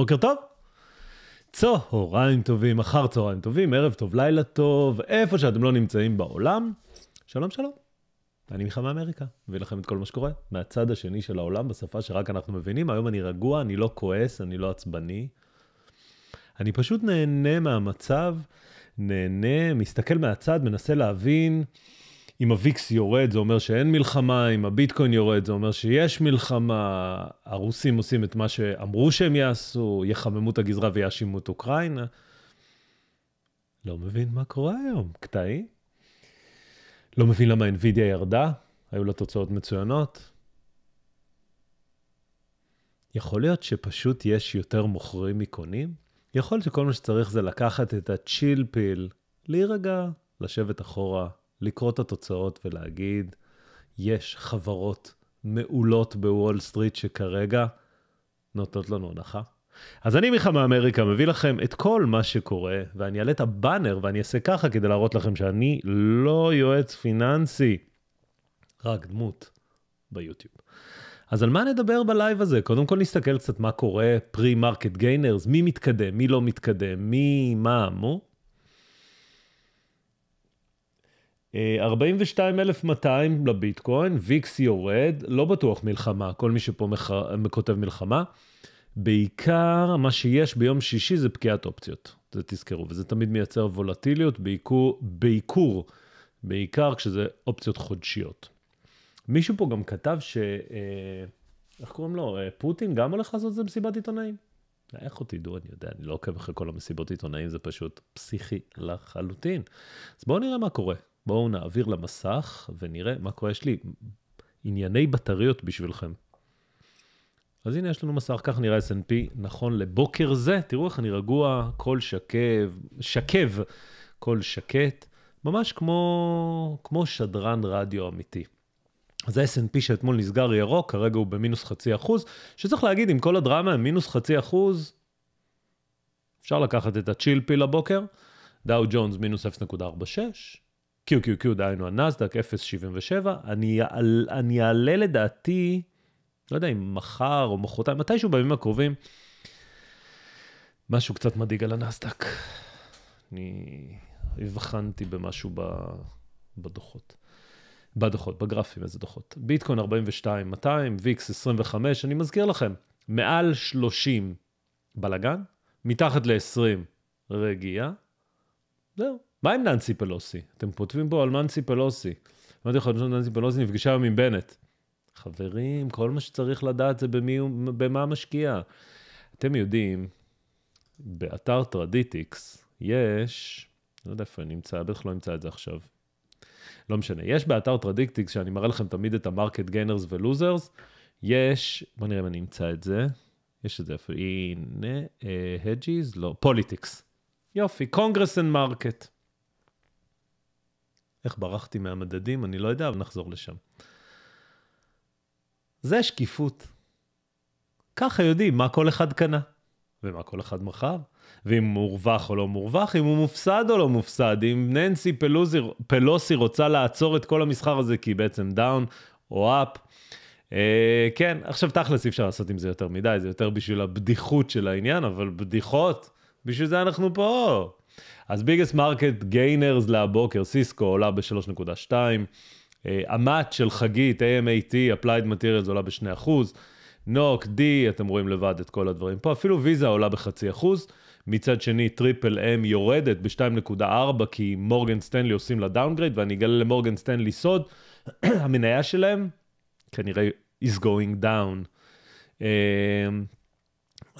בוקר טוב. צהריים טובים, אחר צהריים טובים, ערב טוב, לילה טוב, איפה שאתם לא נמצאים בעולם. שלום שלום. אני מיכה מאמריקה, מביא לכם את כל מה שקורה מהצד השני של העולם, בשפה שרק אנחנו מבינים. היום אני רגוע, אני לא כועס, אני לא עצבני. אני פשוט נהנה מהמצב, נהנה, מסתכל מהצד, מנסה להבין אם הוויקס יורד זה אומר שאין מלחמה, אם הביטקוין יורד זה אומר שיש מלחמה, הרוסים עושים את מה שאמרו שהם יעשו, יחממו את הגזרה ויאשימו את אוקראינה. לא מבין מה קורה היום, קטעי. לא מבין למה NVIDIA ירדה, היו לה תוצאות מצוינות. יכול להיות שפשוט יש יותר מוכרים מקונים? יכול להיות שכל מה שצריך זה לקחת את הצ'יל פיל, להירגע, לשבת אחורה, לקרוא את התוצאות ולהגיד, יש חברות מעולות בוול סטריט שכרגע נותנות לנו הנחה. אז אני מיכה מאמריקה מביא לכם את כל מה שקורה, ואני אעלה את הבאנר ואני אעשה ככה כדי להראות לכם שאני לא יועץ פיננסי, רק דמות ביוטיוב. אז על מה נדבר בלייב הזה? קודם כל נסתכל קצת מה קורה פרי-מרקט גיינרס, מי מתקדם, מי לא מתקדם, מי, מה, מו. 42,200 אה, לביטקוין, ויקס יורד, לא בטוח מלחמה, כל מי שפה מח... כותב מלחמה. בעיקר מה שיש ביום שישי זה פקיעת אופציות, זה תזכרו, וזה תמיד מייצר וולטיליות, בעיקור, בעיקור, בעיקר כשזה אופציות חודשיות. מישהו פה גם כתב ש... אה, איך קוראים לו? אה, פוטין גם הולך לעשות את זה מסיבת עיתונאים? איך עוד תדעו, אני יודע, אני לא עוקב אחרי כל המסיבות עיתונאים, זה פשוט פסיכי לחלוטין. אז בואו נראה מה קורה. בואו נעביר למסך ונראה מה קורה. יש לי ענייני בטריות בשבילכם. אז הנה יש לנו מסך, כך נראה S&P נכון לבוקר זה. תראו איך אני רגוע, קול שקב, שקב, קול שקט, ממש כמו, כמו שדרן רדיו אמיתי. אז ה-S&P שאתמול נסגר ירוק, כרגע הוא במינוס חצי אחוז, שצריך להגיד, עם כל הדרמה, מינוס חצי אחוז, אפשר לקחת את הצ'יל פיל הבוקר, דאו ג'ונס מינוס 0.46, QQQ, דהיינו הנסדק, 0.77, אני, אני אעלה לדעתי, לא יודע אם מחר או מחרתיים, מתישהו בימים הקרובים, משהו קצת מדאיג על הנסדק. אני הבחנתי במשהו ב, בדוחות. בדוחות, בגרפים, איזה דוחות. ביטקוין 42,200, ויקס 25, אני מזכיר לכם, מעל 30 בלאגן, מתחת ל-20 רגיעה, זהו. מה עם ננסי פלוסי? אתם כותבים פה על ננסי פלוסי. אמרתי לך, ננסי פלוסי נפגשה היום עם בנט. חברים, כל מה שצריך לדעת זה במי, במה משקיע. אתם יודעים, באתר טרדיטיקס יש, לא יודע איפה אני אמצא, בטח לא אמצא את זה עכשיו. לא משנה. יש באתר טרדיקטיקס, שאני מראה לכם תמיד את המרקט גיינרס ולוזרס, יש, בוא נראה אם אני אמצא את זה, יש את זה איפה, הנה, הג'יז, אה, לא, פוליטיקס. יופי, קונגרס אנד מרקט. איך ברחתי מהמדדים, אני לא יודע, אבל נחזור לשם. זה שקיפות. ככה יודעים מה כל אחד קנה, ומה כל אחד מכר, ואם הוא מורווח או לא מורווח, אם הוא מופסד או לא מופסד, אם ננסי פלוזי, פלוסי רוצה לעצור את כל המסחר הזה, כי היא בעצם דאון או אפ. אה, כן, עכשיו תכלס אי אפשר לעשות עם זה יותר מדי, זה יותר בשביל הבדיחות של העניין, אבל בדיחות, בשביל זה אנחנו פה. אז ביגס מרקט גיינרס להבוקר, סיסקו עולה ב-3.2, אמ"ט אה, של חגית, AMAT, Applied Materials עולה ב-2%, נוק, D, אתם רואים לבד את כל הדברים פה, אפילו ויזה עולה בחצי אחוז. מצד שני, טריפל אם יורדת ב-2.4 כי מורגן סטנלי עושים לה דאונגרייד, ואני אגלה למורגן סטנלי סוד, המניה שלהם כנראה is going down. Uh,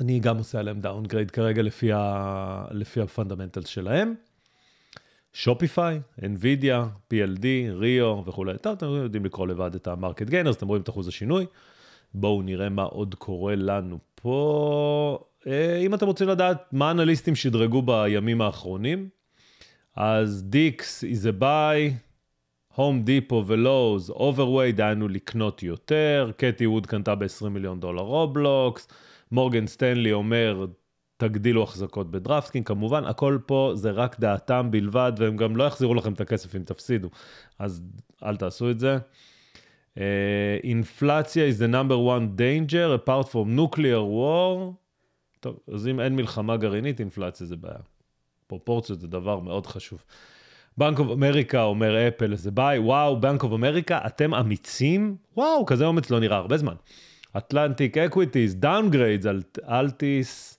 אני גם עושה עליהם דאונגרייד כרגע לפי, ה... לפי הפונדמנטל שלהם. שופיפיי, NVIDIA, PLD, ריו וכולי. אתם יודעים לקרוא לבד את המרקט גיינר, אתם רואים את אחוז השינוי. בואו נראה מה עוד קורה לנו פה. אה, אם אתם רוצים לדעת מה אנליסטים שדרגו בימים האחרונים, אז דיקס, איזה ביי, הום דיפו ולואוז, אוברווייד, דהיינו לקנות יותר, קטי ווד קנתה ב-20 מיליון דולר רובלוקס. מורגן סטנלי אומר, תגדילו החזקות בדרפטקינג, כמובן, הכל פה זה רק דעתם בלבד, והם גם לא יחזירו לכם את הכסף אם תפסידו, אז אל תעשו את זה. אינפלציה uh, is the number one danger, apart from nuclear war. טוב, אז אם אין מלחמה גרעינית, אינפלציה זה בעיה. פרופורציות זה דבר מאוד חשוב. בנק אוף אמריקה אומר אפל זה ביי, וואו, בנק אוף אמריקה, אתם אמיצים? וואו, כזה אומץ לא נראה הרבה זמן. אטלנטיק אקוויטיז, דאונגריידס, אלטיס,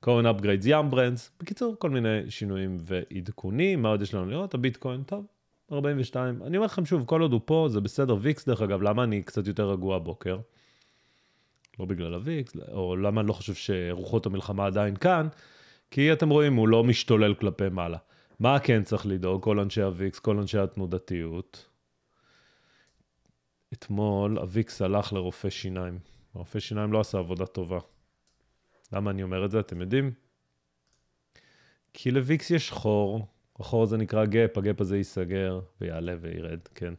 קורן אפגריידס, ים ברנדס. בקיצור, כל מיני שינויים ועדכונים. מה עוד יש לנו לראות? הביטקוין, טוב, 42. אני אומר לכם שוב, כל עוד הוא פה, זה בסדר. ויקס, דרך אגב, למה אני קצת יותר רגוע הבוקר? לא בגלל הוויקס, או למה אני לא חושב שרוחות המלחמה עדיין כאן, כי אתם רואים, הוא לא משתולל כלפי מעלה. מה כן צריך לדאוג? כל אנשי הוויקס, כל אנשי התנודתיות. אתמול אביקס הלך לרופא שיניים. הרופא שיניים לא עשה עבודה טובה. למה אני אומר את זה? אתם יודעים? כי לוויקס יש חור, החור הזה נקרא גאפ, הגאפ הזה ייסגר ויעלה וירד, כן.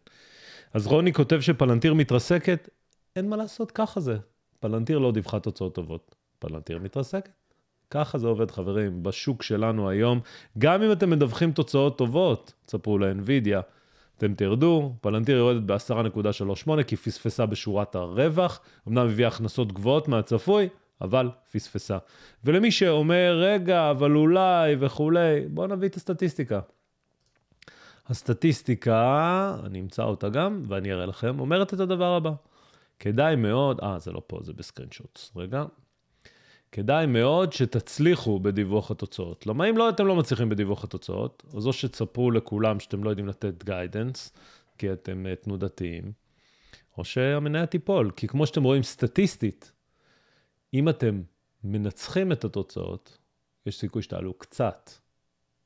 אז רוני כותב שפלנטיר מתרסקת, אין מה לעשות, ככה זה. פלנטיר לא דיווחה תוצאות טובות, פלנטיר מתרסקת. ככה זה עובד, חברים, בשוק שלנו היום. גם אם אתם מדווחים תוצאות טובות, תספרו ל-NVIDIA, אתם תרדו, פלנטיר יורדת ב-10.38 כי פספסה בשורת הרווח, אמנם הביאה הכנסות גבוהות מהצפוי, אבל פספסה. ולמי שאומר, רגע, אבל אולי וכולי, בואו נביא את הסטטיסטיקה. הסטטיסטיקה, אני אמצא אותה גם, ואני אראה לכם, אומרת את הדבר הבא. כדאי מאוד, אה, זה לא פה, זה בסקרינשוט. רגע, כדאי מאוד שתצליחו בדיווח התוצאות. למה אם לא, אתם לא מצליחים בדיווח התוצאות, אז או שתספרו לכולם שאתם לא יודעים לתת גיידנס, כי אתם אה, תנודתיים, או שהמניה תיפול. כי כמו שאתם רואים סטטיסטית, אם אתם מנצחים את התוצאות, יש סיכוי שתעלו קצת.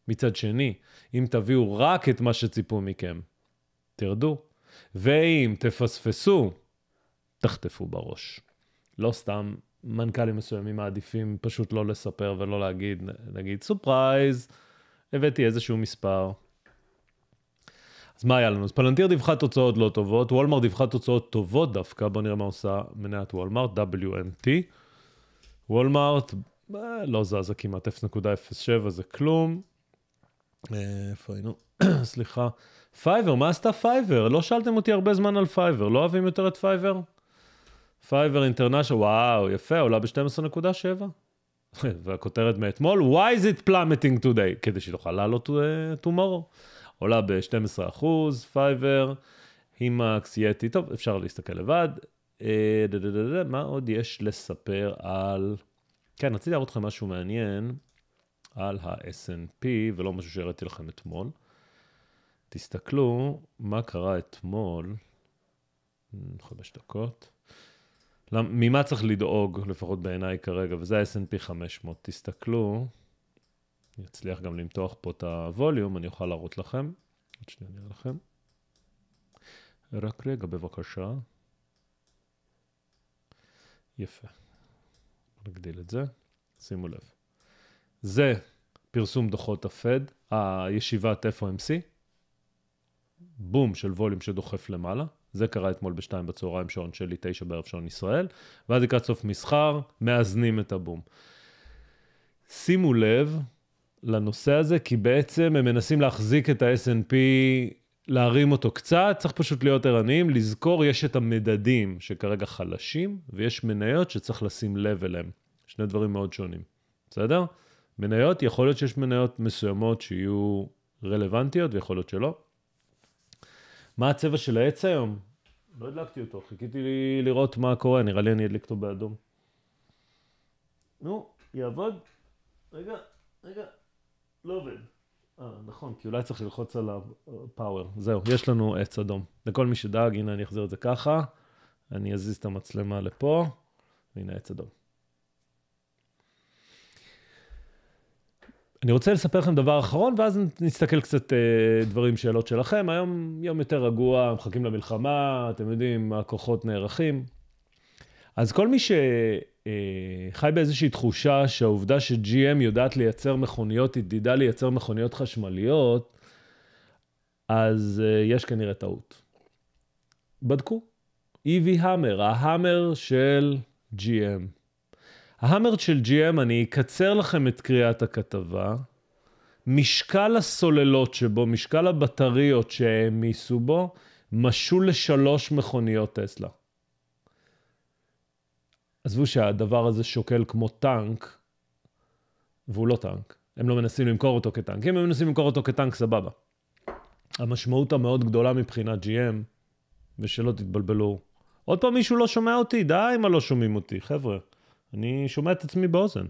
מצד שני, אם תביאו רק את מה שציפו מכם, תרדו. ואם תפספסו, תחטפו בראש. לא סתם מנכ"לים מסוימים מעדיפים פשוט לא לספר ולא להגיד, נגיד סופרייז, הבאתי איזשהו מספר. אז מה היה לנו? אז פלנטיר דיווחה תוצאות לא טובות, וולמרט דיווחה תוצאות טובות דווקא, בוא נראה מה עושה מניית וולמרט, WMT. וולמרט אה, לא זזה כמעט 0.07 זה כלום. אה, איפה היינו? סליחה. פייבר, מה עשתה פייבר? לא שאלתם אותי הרבה זמן על פייבר, לא אוהבים יותר את פייבר? פייבר אינטרנשיונל, וואו, יפה, עולה ב-12.7. והכותרת מאתמול, why is it plummeting today? כדי שהיא תוכל לעלות uh, tomorrow. עולה ב-12%, אחוז, פייבר, הימקס, יטי, טוב, אפשר להסתכל לבד. Uh, מה עוד יש לספר על... כן, רציתי להראות לכם משהו מעניין על ה snp ולא משהו שהראיתי לכם אתמול. תסתכלו מה קרה אתמול. חמש דקות. ממה צריך לדאוג, לפחות בעיניי כרגע, וזה ה-S&P 500. תסתכלו, אני אצליח גם למתוח פה את הווליום, אני אוכל להראות לכם. עוד שנייה נראה לכם. רק רגע בבקשה. יפה. נגדיל את זה. שימו לב. זה פרסום דוחות הפד, הישיבת FOMC, בום של ווליום שדוחף למעלה. זה קרה אתמול בשתיים בצהריים, שעון שלי, תשע בערב שעון ישראל, ואז לקראת סוף מסחר, מאזנים את הבום. שימו לב לנושא הזה, כי בעצם הם מנסים להחזיק את ה snp להרים אותו קצת, צריך פשוט להיות ערניים, לזכור, יש את המדדים שכרגע חלשים, ויש מניות שצריך לשים לב אליהם. שני דברים מאוד שונים, בסדר? מניות, יכול להיות שיש מניות מסוימות שיהיו רלוונטיות, ויכול להיות שלא. מה הצבע של העץ היום? לא הדלקתי אותו, חיכיתי לי לראות מה קורה, נראה לי אני אדליק אותו באדום. נו, יעבוד? רגע, רגע, לא עובד. אה, נכון, כי אולי צריך ללחוץ על הפאוור. זהו, יש לנו עץ אדום. לכל מי שדאג, הנה אני אחזיר את זה ככה, אני אזיז את המצלמה לפה, והנה עץ אדום. אני רוצה לספר לכם דבר אחרון, ואז נסתכל קצת אה, דברים, שאלות שלכם. היום יום יותר רגוע, מחכים למלחמה, אתם יודעים, הכוחות נערכים. אז כל מי שחי אה, באיזושהי תחושה שהעובדה ש-GM יודעת לייצר מכוניות, היא תדע לייצר מכוניות חשמליות, אז אה, יש כנראה טעות. בדקו. EV המר, ההמר של GM. ההמרד של GM, אני אקצר לכם את קריאת הכתבה. משקל הסוללות שבו, משקל הבטריות שהעמיסו בו, משול לשלוש מכוניות טסלה. עזבו שהדבר הזה שוקל כמו טנק, והוא לא טנק. הם לא מנסים למכור אותו כטנק. אם הם מנסים למכור אותו כטנק, סבבה. המשמעות המאוד גדולה מבחינת GM, ושלא תתבלבלו, עוד פעם מישהו לא שומע אותי, די אם לא שומעים אותי, חבר'ה. אני שומע את עצמי באוזן.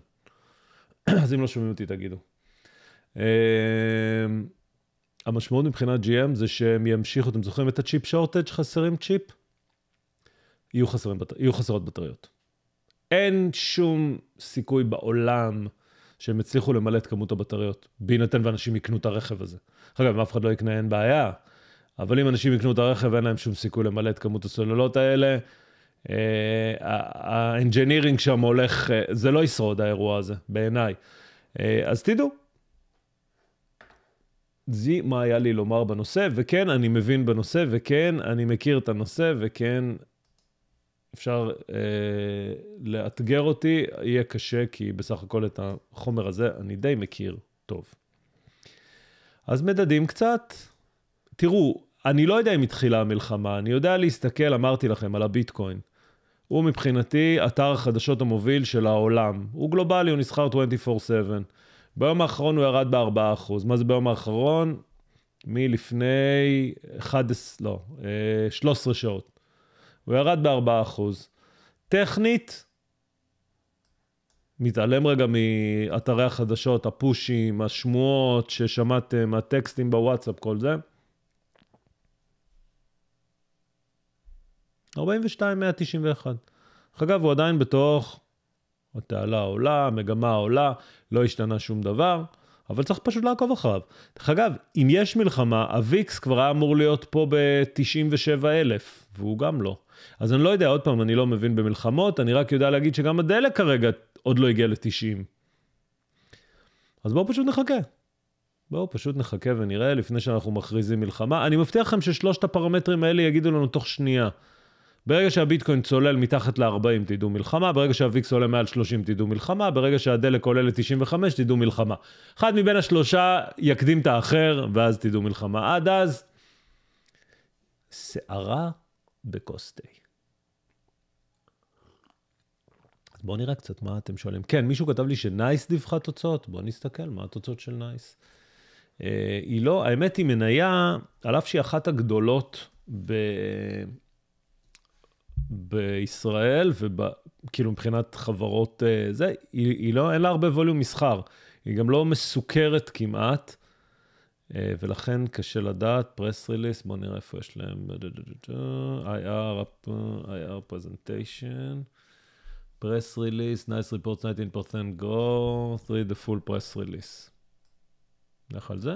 אז אם לא שומעים אותי, תגידו. אה, המשמעות מבחינת GM זה שהם ימשיכו, אתם זוכרים את הצ'יפ שורטג' חסרים צ'יפ? יהיו, חסרים, יהיו חסרות בטריות. אין שום סיכוי בעולם שהם יצליחו למלא את כמות הבטריות, בהינתן ואנשים יקנו את הרכב הזה. אגב, אם אף אחד לא יקנה, אין בעיה, אבל אם אנשים יקנו את הרכב, אין להם שום סיכוי למלא את כמות הסוללות האלה, אה, האנג'ינירינג שם הולך, אה, זה לא ישרוד האירוע הזה, בעיניי. אה, אז תדעו. זה מה היה לי לומר בנושא, וכן, אני מבין בנושא, וכן, אני מכיר את הנושא, וכן, אפשר אה, לאתגר אותי, יהיה קשה, כי בסך הכל את החומר הזה אני די מכיר טוב. אז מדדים קצת. תראו, אני לא יודע אם התחילה המלחמה, אני יודע להסתכל, אמרתי לכם, על הביטקוין. הוא מבחינתי אתר החדשות המוביל של העולם. הוא גלובלי, הוא נסחר 24/7. ביום האחרון הוא ירד ב-4%. מה זה ביום האחרון? מלפני 11, לא, 13 אה, שעות. הוא ירד ב-4%. טכנית, מתעלם רגע מאתרי החדשות, הפושים, השמועות ששמעתם, הטקסטים בוואטסאפ, כל זה. 42,191. דרך אגב, הוא עדיין בתוך התעלה העולה, המגמה העולה, לא השתנה שום דבר, אבל צריך פשוט לעקוב אחריו. דרך אגב, אם יש מלחמה, הוויקס כבר היה אמור להיות פה ב-97,000, והוא גם לא. אז אני לא יודע, עוד פעם, אני לא מבין במלחמות, אני רק יודע להגיד שגם הדלק כרגע עוד לא הגיע ל-90. אז בואו פשוט נחכה. בואו פשוט נחכה ונראה לפני שאנחנו מכריזים מלחמה. אני מבטיח לכם ששלושת הפרמטרים האלה יגידו לנו תוך שנייה. ברגע שהביטקוין צולל מתחת ל-40 תדעו מלחמה, ברגע שהוויקס עולה מעל 30 תדעו מלחמה, ברגע שהדלק עולה ל-95 תדעו מלחמה. אחד מבין השלושה יקדים את האחר ואז תדעו מלחמה. עד אז, שערה בכוס תה. אז בואו נראה קצת מה אתם שואלים. כן, מישהו כתב לי שנייס דיווחה תוצאות, בואו נסתכל מה התוצאות של נייס. אה, היא לא, האמת היא מניה, על אף שהיא אחת הגדולות ב... בישראל, וכאילו מבחינת חברות אה, זה, היא, היא לא, אין לה הרבה ווליום מסחר. היא גם לא מסוכרת כמעט, אה, ולכן קשה לדעת, פרס ריליס, בואו נראה איפה יש להם, IR, IR פרזנטיישן, פרס ריליס, nice reports 19% go, 3 the full press release. נלך על זה,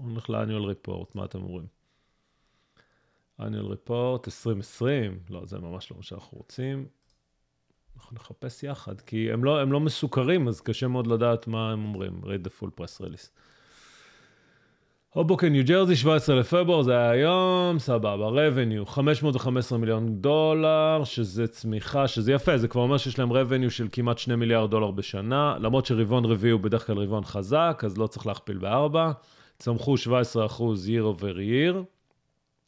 נלך ל ריפורט, מה אתם אומרים? annual report 2020, לא, זה ממש לא מה שאנחנו רוצים. אנחנו נחפש יחד, כי הם לא, הם לא מסוכרים, אז קשה מאוד לדעת מה הם אומרים, read the full press release. הובוקן, ניו ג'רזי, 17 לפברואר, זה היה היום, סבבה, revenue, 515 מיליון דולר, שזה צמיחה, שזה יפה, זה כבר אומר שיש להם revenue של כמעט 2 מיליארד דולר בשנה, למרות שרבעון רביעי הוא בדרך כלל רבעון חזק, אז לא צריך להכפיל בארבע, צמחו 17% year over year,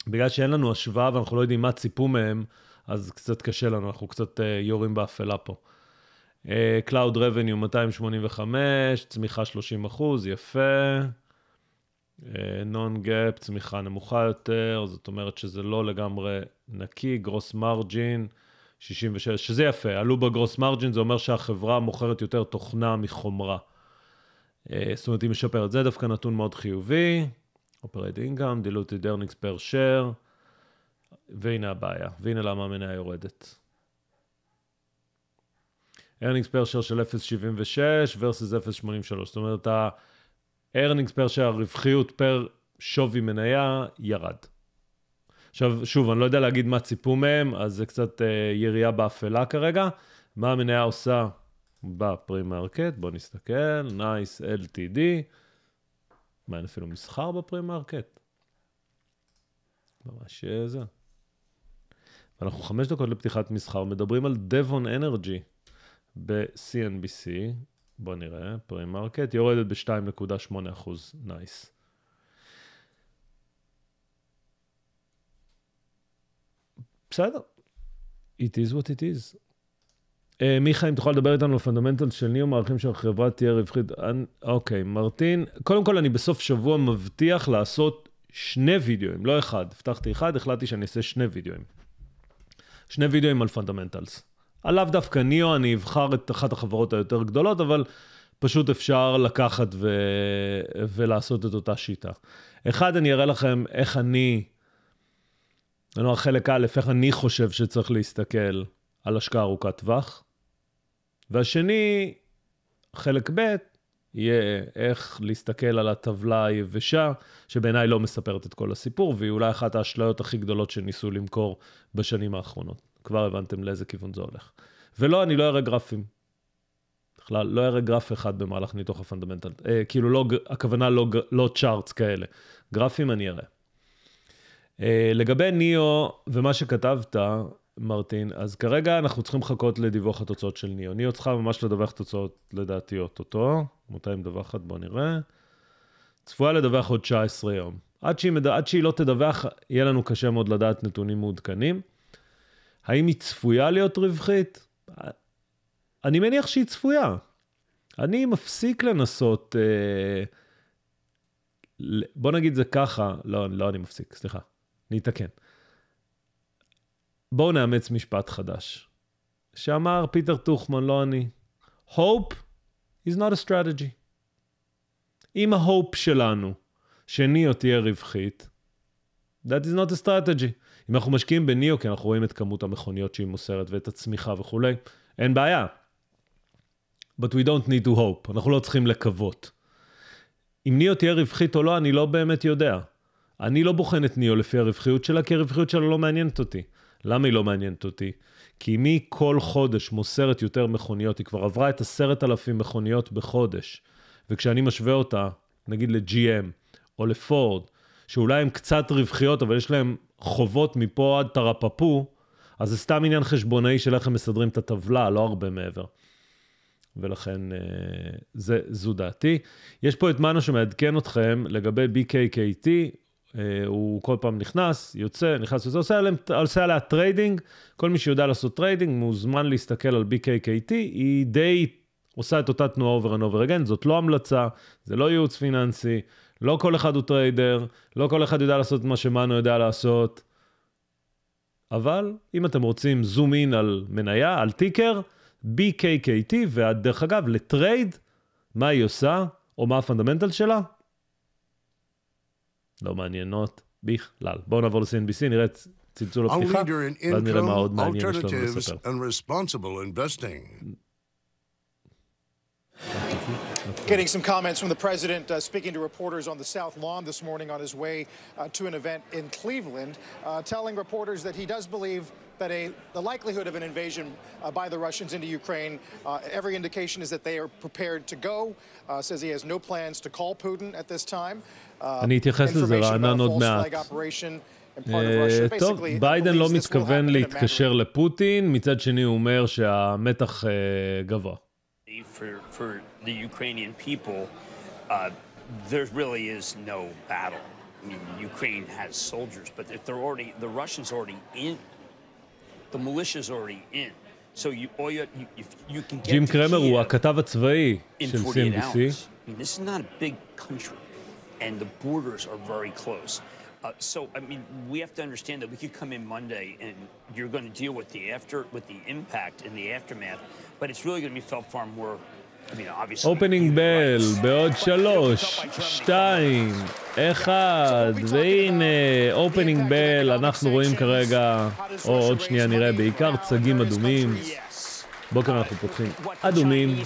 בגלל שאין לנו השוואה ואנחנו לא יודעים מה ציפו מהם, אז קצת קשה לנו, אנחנו קצת אה, יורים באפלה פה. אה, cloud Revenue 285, צמיחה 30 אחוז, יפה. אה, Non-Gap, צמיחה נמוכה יותר, זאת אומרת שזה לא לגמרי נקי, גרוס מרג'ין 66, שזה יפה, עלו בגרוס מרג'ין, זה אומר שהחברה מוכרת יותר תוכנה מחומרה. זאת אומרת, היא משפרת. זה דווקא נתון מאוד חיובי. Operate אינגאם, Diluted Earnings פר שייר, והנה הבעיה, והנה למה המניה יורדת. earnings פר שייר של 0.76 versus 0.83, זאת אומרת ה פר שייר, הרווחיות פר שווי מניה ירד. עכשיו, שוב, אני לא יודע להגיד מה ציפו מהם, אז זה קצת uh, אה, יריעה באפלה כרגע. מה המניה עושה בפרי מרקט? בואו נסתכל, nice, LTD. מה, אין אפילו מסחר בפרימרקט? ממש אה, זה. אנחנו חמש דקות לפתיחת מסחר, מדברים על דבון אנרג'י ב-CNBC, בואו נראה, פרימרקט, יורדת ב-2.8 אחוז, נייס. בסדר, it is what it is. אה, מיכה, אם תוכל לדבר איתנו על פונדמנטל של מערכים של החברה תהיה רווחית. אוקיי, מרטין, קודם כל אני בסוף שבוע מבטיח לעשות שני וידאוים, לא אחד. הבטחתי אחד, החלטתי שאני אעשה שני וידאוים. שני וידאוים על פונדמנטלס. עליו דווקא ניו, אני אבחר את אחת החברות היותר גדולות, אבל פשוט אפשר לקחת ו... ולעשות את אותה שיטה. אחד, אני אראה לכם איך אני, אני אומר חלק א', איך אני חושב שצריך להסתכל על השקעה ארוכת טווח, והשני, חלק ב', יהיה איך להסתכל על הטבלה היבשה, שבעיניי לא מספרת את כל הסיפור, והיא אולי אחת האשליות הכי גדולות שניסו למכור בשנים האחרונות. כבר הבנתם לאיזה כיוון זה הולך. ולא, אני לא אראה גרפים. בכלל, לא אראה גרף אחד במהלך ניתוח הפונדמנטל. אה, כאילו, לא, הכוונה לא, לא צ'ארטס כאלה. גרפים אני אראה. אה, לגבי ניאו ומה שכתבת, מרטין. אז כרגע אנחנו צריכים לחכות לדיווח התוצאות של ניאו. ניאו צריכה ממש לדווח תוצאות, לדעתי, אוטוטו. מתי היא מדווחת? בואו נראה. צפויה לדווח עוד 19 יום. עד שהיא, מד... עד שהיא לא תדווח, יהיה לנו קשה מאוד לדעת נתונים מעודכנים. האם היא צפויה להיות רווחית? אני מניח שהיא צפויה. אני מפסיק לנסות... אה... בוא נגיד זה ככה, לא, לא אני מפסיק, סליחה, אני אתקן. בואו נאמץ משפט חדש, שאמר פיטר טוכמן, לא אני. Hope is not a strategy. אם ה-hope שלנו, שניאו תהיה רווחית, that is not a strategy. אם אנחנו משקיעים בניאו, כי אנחנו רואים את כמות המכוניות שהיא מוסרת ואת הצמיחה וכולי, אין בעיה. But we don't need to hope, אנחנו לא צריכים לקוות. אם ניאו תהיה רווחית או לא, אני לא באמת יודע. אני לא בוחן את ניאו לפי הרווחיות שלה, כי הרווחיות שלה לא מעניינת אותי. למה היא לא מעניינת אותי? כי אם היא כל חודש מוסרת יותר מכוניות, היא כבר עברה את עשרת אלפים מכוניות בחודש, וכשאני משווה אותה, נגיד ל-GM או לפורד, שאולי הן קצת רווחיות, אבל יש להן חובות מפה עד תרפפו, אז זה סתם עניין חשבונאי של איך הם מסדרים את הטבלה, לא הרבה מעבר. ולכן אה, זה, זו דעתי. יש פה את מנו שמעדכן אתכם לגבי BKKT, אה, הוא כל פעם נכנס, יוצא, נכנס, וזה, עושה, עליה, עושה עליה טריידינג, כל מי שיודע לעשות טריידינג מוזמן להסתכל על BKKT, היא די עושה את אותה תנועה over and over again, זאת לא המלצה, זה לא ייעוץ פיננסי, לא כל אחד הוא טריידר, לא כל אחד יודע לעשות מה שמאנו יודע לעשות, אבל אם אתם רוצים זום אין על מניה, על טיקר, BKKT, ודרך אגב, לטרייד, מה היא עושה, או מה הפונדמנטל שלה? לא מעניינות בכלל. בואו נעבור ל-CNBC, נראה צלצול הפתיחה, ואז נראה מה עוד מעניין יש לנו לספר. Getting some comments from the president uh, speaking to reporters on the South Lawn this morning on his way uh, to an event in Cleveland, uh, telling reporters that he does believe that a, the likelihood of an invasion uh, by the Russians into Ukraine, uh, every indication is that they are prepared to go. Uh, says he has no plans to call Putin at this time. אני אתייחס לזה רענן עוד מעט. טוב, ביידן לא מתכוון להתקשר לפוטין, מצד שני הוא אומר שהמתח גבוה. For, for the Ukrainian people, uh, there really is no battle. I mean, Ukraine has soldiers, but they're already the Russians already in the militia's already in. So you, all you, you, you can get ג'ים קרמר הוא הכתב הצבאי של CNBC. I mean, this is not a big country, and the borders are very close. Uh, so I mean, we have to understand that we could come in Monday, and you're going to deal with the after, with the impact and the aftermath, but it's really going to be felt far more אופנינג בל בעוד שלוש, שתיים, אחד, והנה אופנינג בל, אנחנו רואים כרגע, או עוד שנייה נראה, בעיקר צגים אדומים. בוקר אנחנו פותחים אדומים,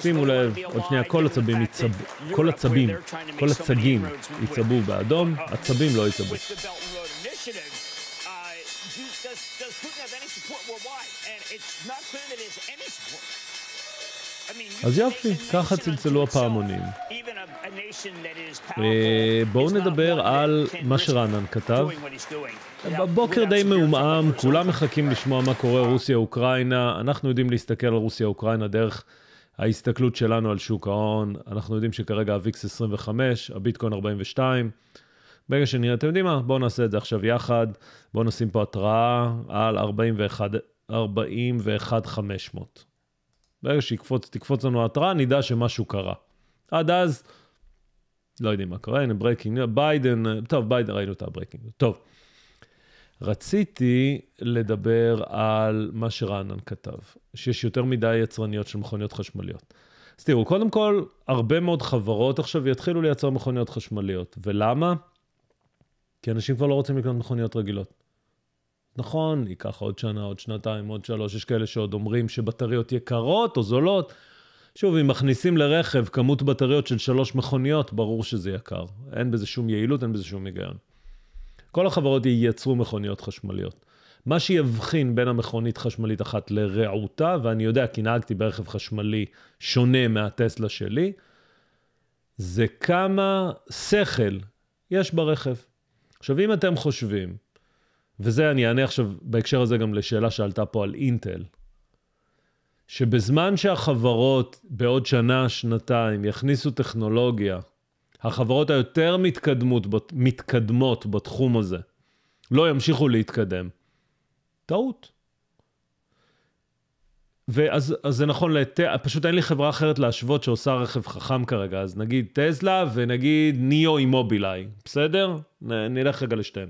שימו לב, עוד שנייה כל הצבים יצבו, כל הצבים, כל הצגים יצבו באדום, הצבים לא יצבו. Uh, does Putin have any support worldwide? And it's not clear that there's any support. אז יופי, ככה צלצלו הפעמונים. אה, בואו נדבר על מה שרענן כתב. בבוקר די מעומעם, כולם מחכים לשמוע מה קורה רוסיה-אוקראינה. אנחנו יודעים להסתכל על רוסיה-אוקראינה דרך ההסתכלות שלנו על שוק ההון. אנחנו יודעים שכרגע הוויקס 25, הביטקוין 42. ברגע שנראה, אתם יודעים מה? בואו נעשה את זה עכשיו יחד. בואו נשים פה התראה על 41, 41 500. ברגע שתקפוץ לנו ההתראה, נדע שמשהו קרה. עד אז, לא יודעים מה קרה, הנה ברייקינג, ביידן, טוב, ביידן, ראינו את הברייקינג, טוב. רציתי לדבר על מה שרענן כתב, שיש יותר מדי יצרניות של מכוניות חשמליות. אז תראו, קודם כל, הרבה מאוד חברות עכשיו יתחילו לייצר מכוניות חשמליות. ולמה? כי אנשים כבר לא רוצים לקנות מכוניות רגילות. נכון, ייקח עוד שנה, עוד שנתיים, עוד שלוש, יש כאלה שעוד אומרים שבטריות יקרות או זולות. שוב, אם מכניסים לרכב כמות בטריות של שלוש מכוניות, ברור שזה יקר. אין בזה שום יעילות, אין בזה שום היגיון. כל החברות ייצרו מכוניות חשמליות. מה שיבחין בין המכונית חשמלית אחת לרעותה, ואני יודע כי נהגתי ברכב חשמלי שונה מהטסלה שלי, זה כמה שכל יש ברכב. עכשיו, אם אתם חושבים וזה, אני אענה עכשיו בהקשר הזה גם לשאלה שעלתה פה על אינטל. שבזמן שהחברות בעוד שנה, שנתיים, יכניסו טכנולוגיה, החברות היותר מתקדמות, מתקדמות בתחום הזה לא ימשיכו להתקדם. טעות. ואז זה נכון, לת... פשוט אין לי חברה אחרת להשוות שעושה רכב חכם כרגע, אז נגיד טסלה ונגיד ניו עם מובילאיי, בסדר? נלך רגע לשתיהן.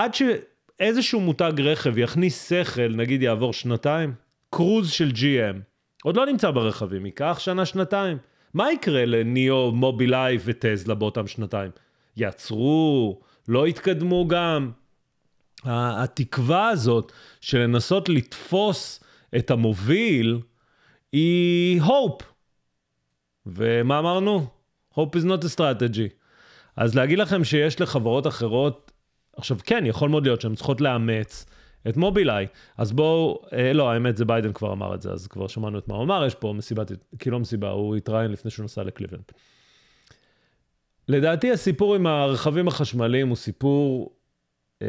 עד שאיזשהו מותג רכב יכניס שכל, נגיד יעבור שנתיים, קרוז של GM, עוד לא נמצא ברכבים, ייקח שנה-שנתיים. מה יקרה לניאו, מובילאי וטזלה באותם שנתיים? יעצרו, לא יתקדמו גם. התקווה הזאת של לנסות לתפוס את המוביל היא hope. ומה אמרנו? hope is not a strategy. אז להגיד לכם שיש לחברות אחרות עכשיו כן, יכול מאוד להיות שהן צריכות לאמץ את מובילאיי. אז בואו, אה, לא, האמת זה ביידן כבר אמר את זה, אז כבר שמענו את מה הוא אמר, יש פה מסיבת, כי לא מסיבה, הוא התראיין לפני שהוא נסע לקליבלנד. לדעתי הסיפור עם הרכבים החשמליים הוא סיפור אה,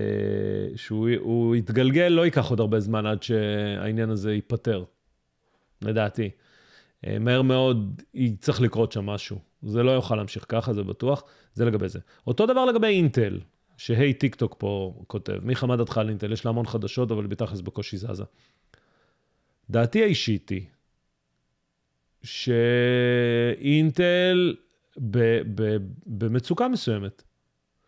שהוא יתגלגל, לא ייקח עוד הרבה זמן עד שהעניין הזה ייפתר, לדעתי. אה, מהר מאוד צריך לקרות שם משהו. זה לא יוכל להמשיך ככה, זה בטוח, זה לגבי זה. אותו דבר לגבי אינטל. שהי טיק טוק פה כותב, מיכה מה דעתך על אינטל? יש לה המון חדשות, אבל בתכלס בקושי זזה. דעתי האישית היא שאינטל במצוקה מסוימת.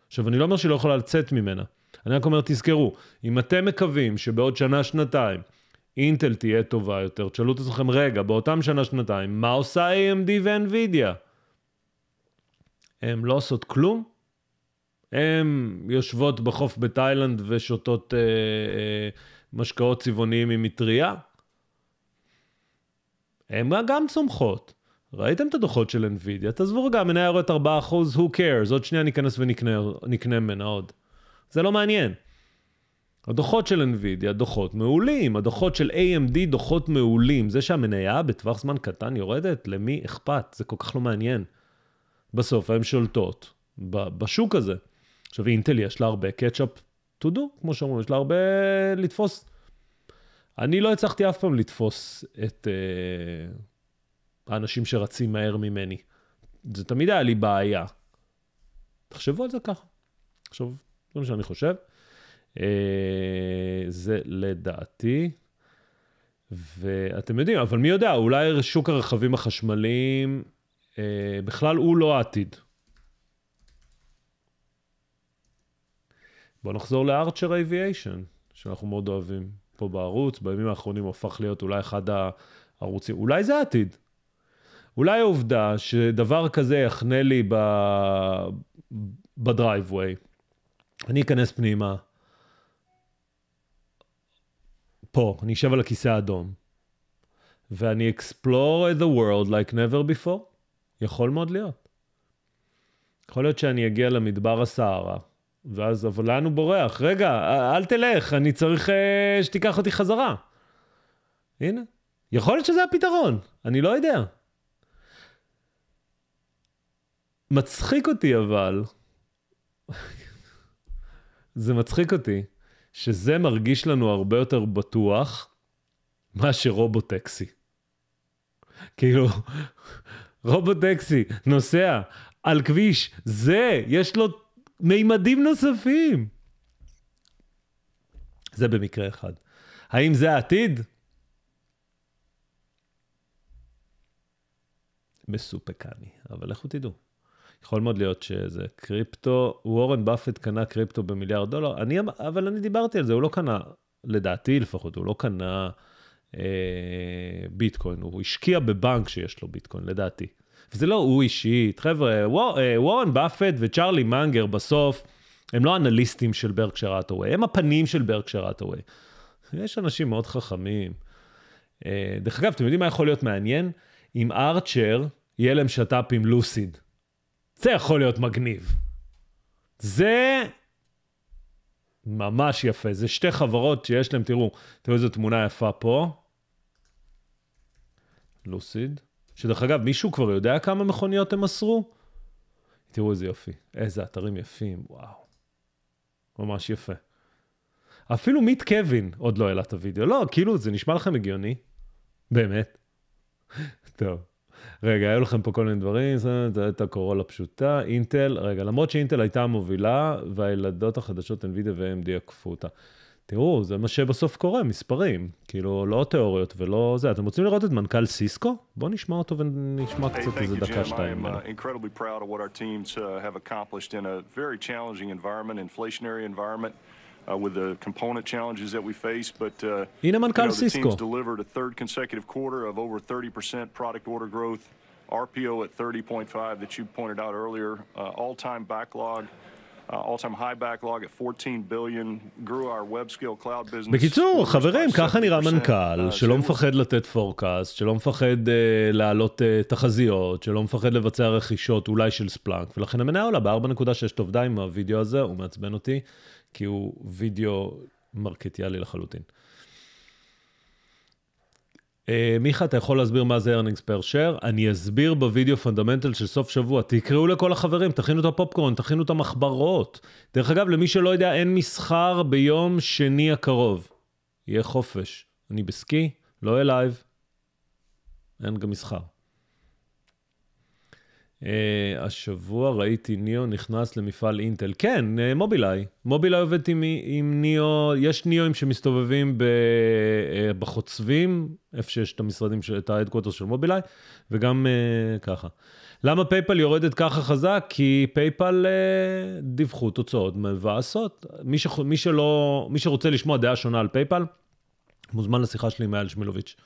עכשיו, אני לא אומר שהיא לא יכולה לצאת ממנה. אני רק אומר, תזכרו, אם אתם מקווים שבעוד שנה, שנתיים, אינטל תהיה טובה יותר, תשאלו את עצמכם, רגע, באותם שנה, שנתיים, מה עושה AMD ו-NVIDIA? הן לא עושות כלום? הן יושבות בחוף בתאילנד ושותות אה, אה, משקאות צבעוניים עם מטריה. הן גם צומחות. ראיתם את הדוחות של NVIDIA, תעזבו רגע, המניה יורדת 4%, who cares, עוד שנייה ניכנס ונקנה ממנה עוד. זה לא מעניין. הדוחות של NVIDIA, דוחות מעולים, הדוחות של AMD, דוחות מעולים. זה שהמניה בטווח זמן קטן יורדת, למי אכפת? זה כל כך לא מעניין. בסוף הן שולטות בשוק הזה. עכשיו, אינטל יש לה הרבה קצ'אפ to do, כמו שאומרים, יש לה הרבה לתפוס. אני לא הצלחתי אף פעם לתפוס את uh, האנשים שרצים מהר ממני. זה תמיד היה לי בעיה. תחשבו על זה ככה. עכשיו, זה מה שאני חושב. Uh, זה לדעתי. ואתם יודעים, אבל מי יודע, אולי שוק הרכבים החשמליים, uh, בכלל הוא לא העתיד. בואו נחזור לארצ'ר אייביאשן, שאנחנו מאוד אוהבים פה בערוץ, בימים האחרונים הפך להיות אולי אחד הערוצים, אולי זה העתיד. אולי העובדה שדבר כזה יחנה לי ב... בדרייבווי, אני אכנס פנימה, פה, אני אשב על הכיסא האדום, ואני explore the world like never before. יכול מאוד להיות. יכול להיות שאני אגיע למדבר הסהרה. ואז, אבל לאן הוא בורח? רגע, אל תלך, אני צריך uh, שתיקח אותי חזרה. הנה, יכול להיות שזה הפתרון, אני לא יודע. מצחיק אותי אבל, זה מצחיק אותי, שזה מרגיש לנו הרבה יותר בטוח מאשר רובוטקסי. כאילו, רובוטקסי נוסע על כביש, זה, יש לו מימדים נוספים. זה במקרה אחד. האם זה העתיד? מסופקני, אבל לכו תדעו. יכול מאוד להיות שזה קריפטו, וורן באפט קנה קריפטו במיליארד דולר, אני, אמ- אבל אני דיברתי על זה, הוא לא קנה, לדעתי לפחות, הוא לא קנה אה, ביטקוין, הוא השקיע בבנק שיש לו ביטקוין, לדעתי. וזה לא הוא אישית, חבר'ה, אה, וורן באפט וצ'ארלי מנגר בסוף, הם לא אנליסטים של ברקשר אטווי, הם הפנים של ברקשר אטווי. יש אנשים מאוד חכמים. אה, דרך אגב, אתם יודעים מה יכול להיות מעניין? אם ארצ'ר יהיה להם שת"פ עם לוסיד. זה יכול להיות מגניב. זה ממש יפה. זה שתי חברות שיש להם, תראו, תראו איזו תמונה יפה פה. לוסיד. שדרך אגב, מישהו כבר יודע כמה מכוניות הם מסרו? תראו איזה יופי, איזה אתרים יפים, וואו. ממש יפה. אפילו מיט קווין עוד לא העלה את הוידאו. לא, כאילו, זה נשמע לכם הגיוני? באמת? טוב. רגע, היו לכם פה כל מיני דברים, זאת הייתה קורולה פשוטה, אינטל, רגע, למרות שאינטל הייתה המובילה, והילדות החדשות NVIDIA ו-AMD עקפו אותה. תראו, זה מה שבסוף קורה, מספרים. כאילו, לא תיאוריות ולא זה. אתם רוצים לראות את מנכ"ל סיסקו? בואו נשמע אותו ונשמע קצת איזה דקה-שתיים uh, incredibly proud of what our teams uh, have accomplished in a very challenging environment, inflationary environment. Uh, with the component challenges that we face, but uh, you know, the teams delivered a third consecutive quarter of over 30% product order growth, RPO at 30.5 that you pointed out earlier, uh, all-time backlog uh, all-time high backlog at 14 billion, grew our web skill cloud business. בקיצור, חברים, ככה נראה מנכ"ל uh, שלא מפחד לתת פורקאסט, שלא מפחד uh, להעלות uh, תחזיות, שלא מפחד לבצע רכישות אולי של ספלאנק, ולכן המניה עולה ב-4.6. טוב, די עם הווידאו הזה, הוא מעצבן אותי, כי הוא וידאו מרקטיאלי לחלוטין. Uh, מיכה, אתה יכול להסביר מה זה earnings per share? אני אסביר בווידאו פונדמנטל של סוף שבוע. תקראו לכל החברים, תכינו את הפופקורן, תכינו את המחברות. דרך אגב, למי שלא יודע, אין מסחר ביום שני הקרוב. יהיה חופש. אני בסקי, לא אהיה לייב. אין גם מסחר. אה, השבוע ראיתי ניאו נכנס למפעל אינטל. כן, אה, מובילאיי. מובילאיי עובדת עם, עם ניאו, יש ניאוים שמסתובבים ב, אה, בחוצבים, איפה שיש את המשרדים, את ה של מובילאיי, וגם אה, ככה. למה פייפל יורדת ככה חזק? כי פייפל אה, דיווחו תוצאות מבאסות. מי, מי, מי שרוצה לשמוע דעה שונה על פייפל, מוזמן לשיחה שלי עם אייל שמילוביץ'.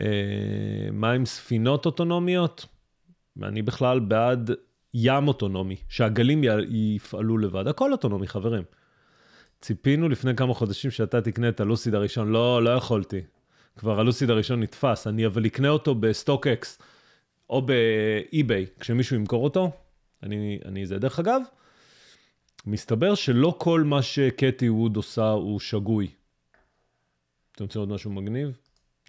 אה, מה עם ספינות אוטונומיות? אני בכלל בעד ים אוטונומי, שהגלים יפעלו לבד, הכל אוטונומי, חברים. ציפינו לפני כמה חודשים שאתה תקנה את הלוסיד הראשון, לא, לא יכולתי. כבר הלוסיד הראשון נתפס, אני אבל אקנה אותו בסטוק אקס, או באי-ביי, כשמישהו ימכור אותו, אני, אני זה. דרך אגב, מסתבר שלא כל מה שקטי ווד עושה הוא שגוי. אתם רוצים עוד משהו מגניב?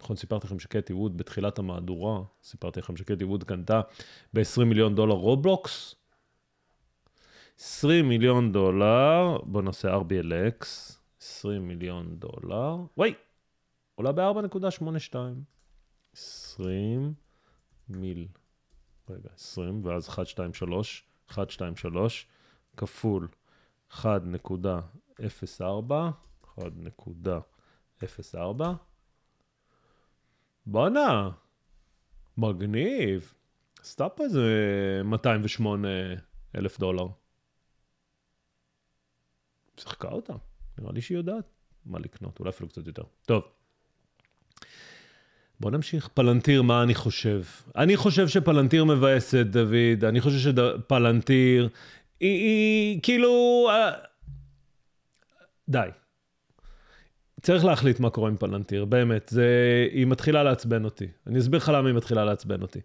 נכון, סיפרתי לכם שקטי ווד בתחילת המהדורה, סיפרתי לכם שקטי ווד קנתה ב-20 מיליון דולר רובלוקס. 20 מיליון דולר, בוא נעשה RBLX, 20 מיליון דולר, וואי, עולה ב-4.82. 20 מיל, רגע, 20, ואז 1, 2, 3, 1, 2, 3, כפול 1.04, 1.04, בואנה, מגניב. סטאפ איזה 208 אלף דולר. שיחקה אותה, נראה לי שהיא יודעת מה לקנות, אולי אפילו קצת יותר. טוב. בוא נמשיך. פלנטיר, מה אני חושב? אני חושב שפלנטיר מבאסת, דוד. אני חושב שפלנטיר... היא, היא כאילו... אה, די. צריך להחליט מה קורה עם פלנטיר, באמת. זה, היא מתחילה לעצבן אותי. אני אסביר לך למה היא מתחילה לעצבן אותי.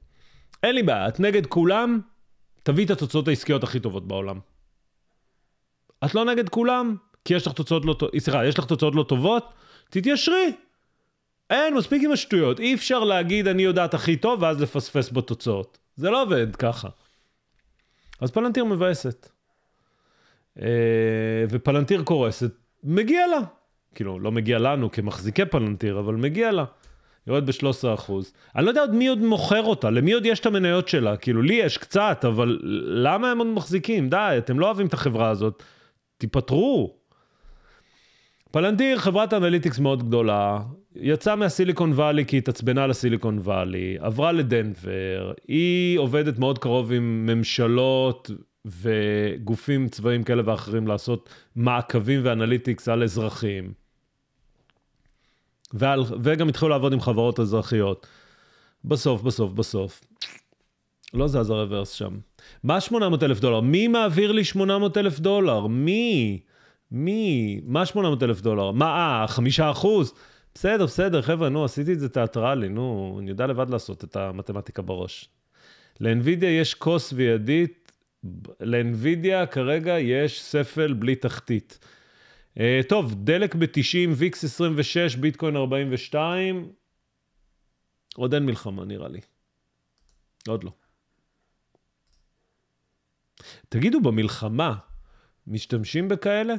אין לי בעיה, את נגד כולם, תביאי את התוצאות העסקיות הכי טובות בעולם. את לא נגד כולם, כי יש לך תוצאות לא טובות, סליחה, יש לך תוצאות לא טובות, תתיישרי. אין, מספיק עם השטויות. אי אפשר להגיד אני יודעת הכי טוב ואז לפספס בתוצאות. זה לא עובד ככה. אז פלנטיר מבאסת. אה, ופלנטיר קורסת, מגיע לה. כאילו, לא מגיע לנו כמחזיקי פלנטיר, אבל מגיע לה. יורד ב-13%. אני לא יודע עוד מי עוד מוכר אותה, למי עוד יש את המניות שלה. כאילו, לי יש קצת, אבל למה הם עוד מחזיקים? די, אתם לא אוהבים את החברה הזאת, תיפטרו. פלנטיר, חברת אנליטיקס מאוד גדולה, יצאה מהסיליקון וואלי כי היא התעצבנה לסיליקון וואלי, עברה לדנבר, היא עובדת מאוד קרוב עם ממשלות וגופים צבאיים כאלה ואחרים לעשות מעקבים ואנליטיקס על אזרחים. ועל, וגם התחילו לעבוד עם חברות אזרחיות. בסוף, בסוף, בסוף. לא זז הרוורס שם. מה 800 אלף דולר? מי מעביר לי 800 אלף דולר? מי? מי? מה 800 אלף דולר? מה, אה, חמישה אחוז? בסדר, בסדר, חבר'ה, נו, עשיתי את זה תיאטרלי, נו, אני יודע לבד לעשות את המתמטיקה בראש. לאנווידיה יש כוס וידית, לאנווידיה כרגע יש ספל בלי תחתית. Uh, טוב, דלק ב-90, ויקס 26, ביטקוין 42. עוד אין מלחמה, נראה לי. עוד לא. תגידו, במלחמה משתמשים בכאלה?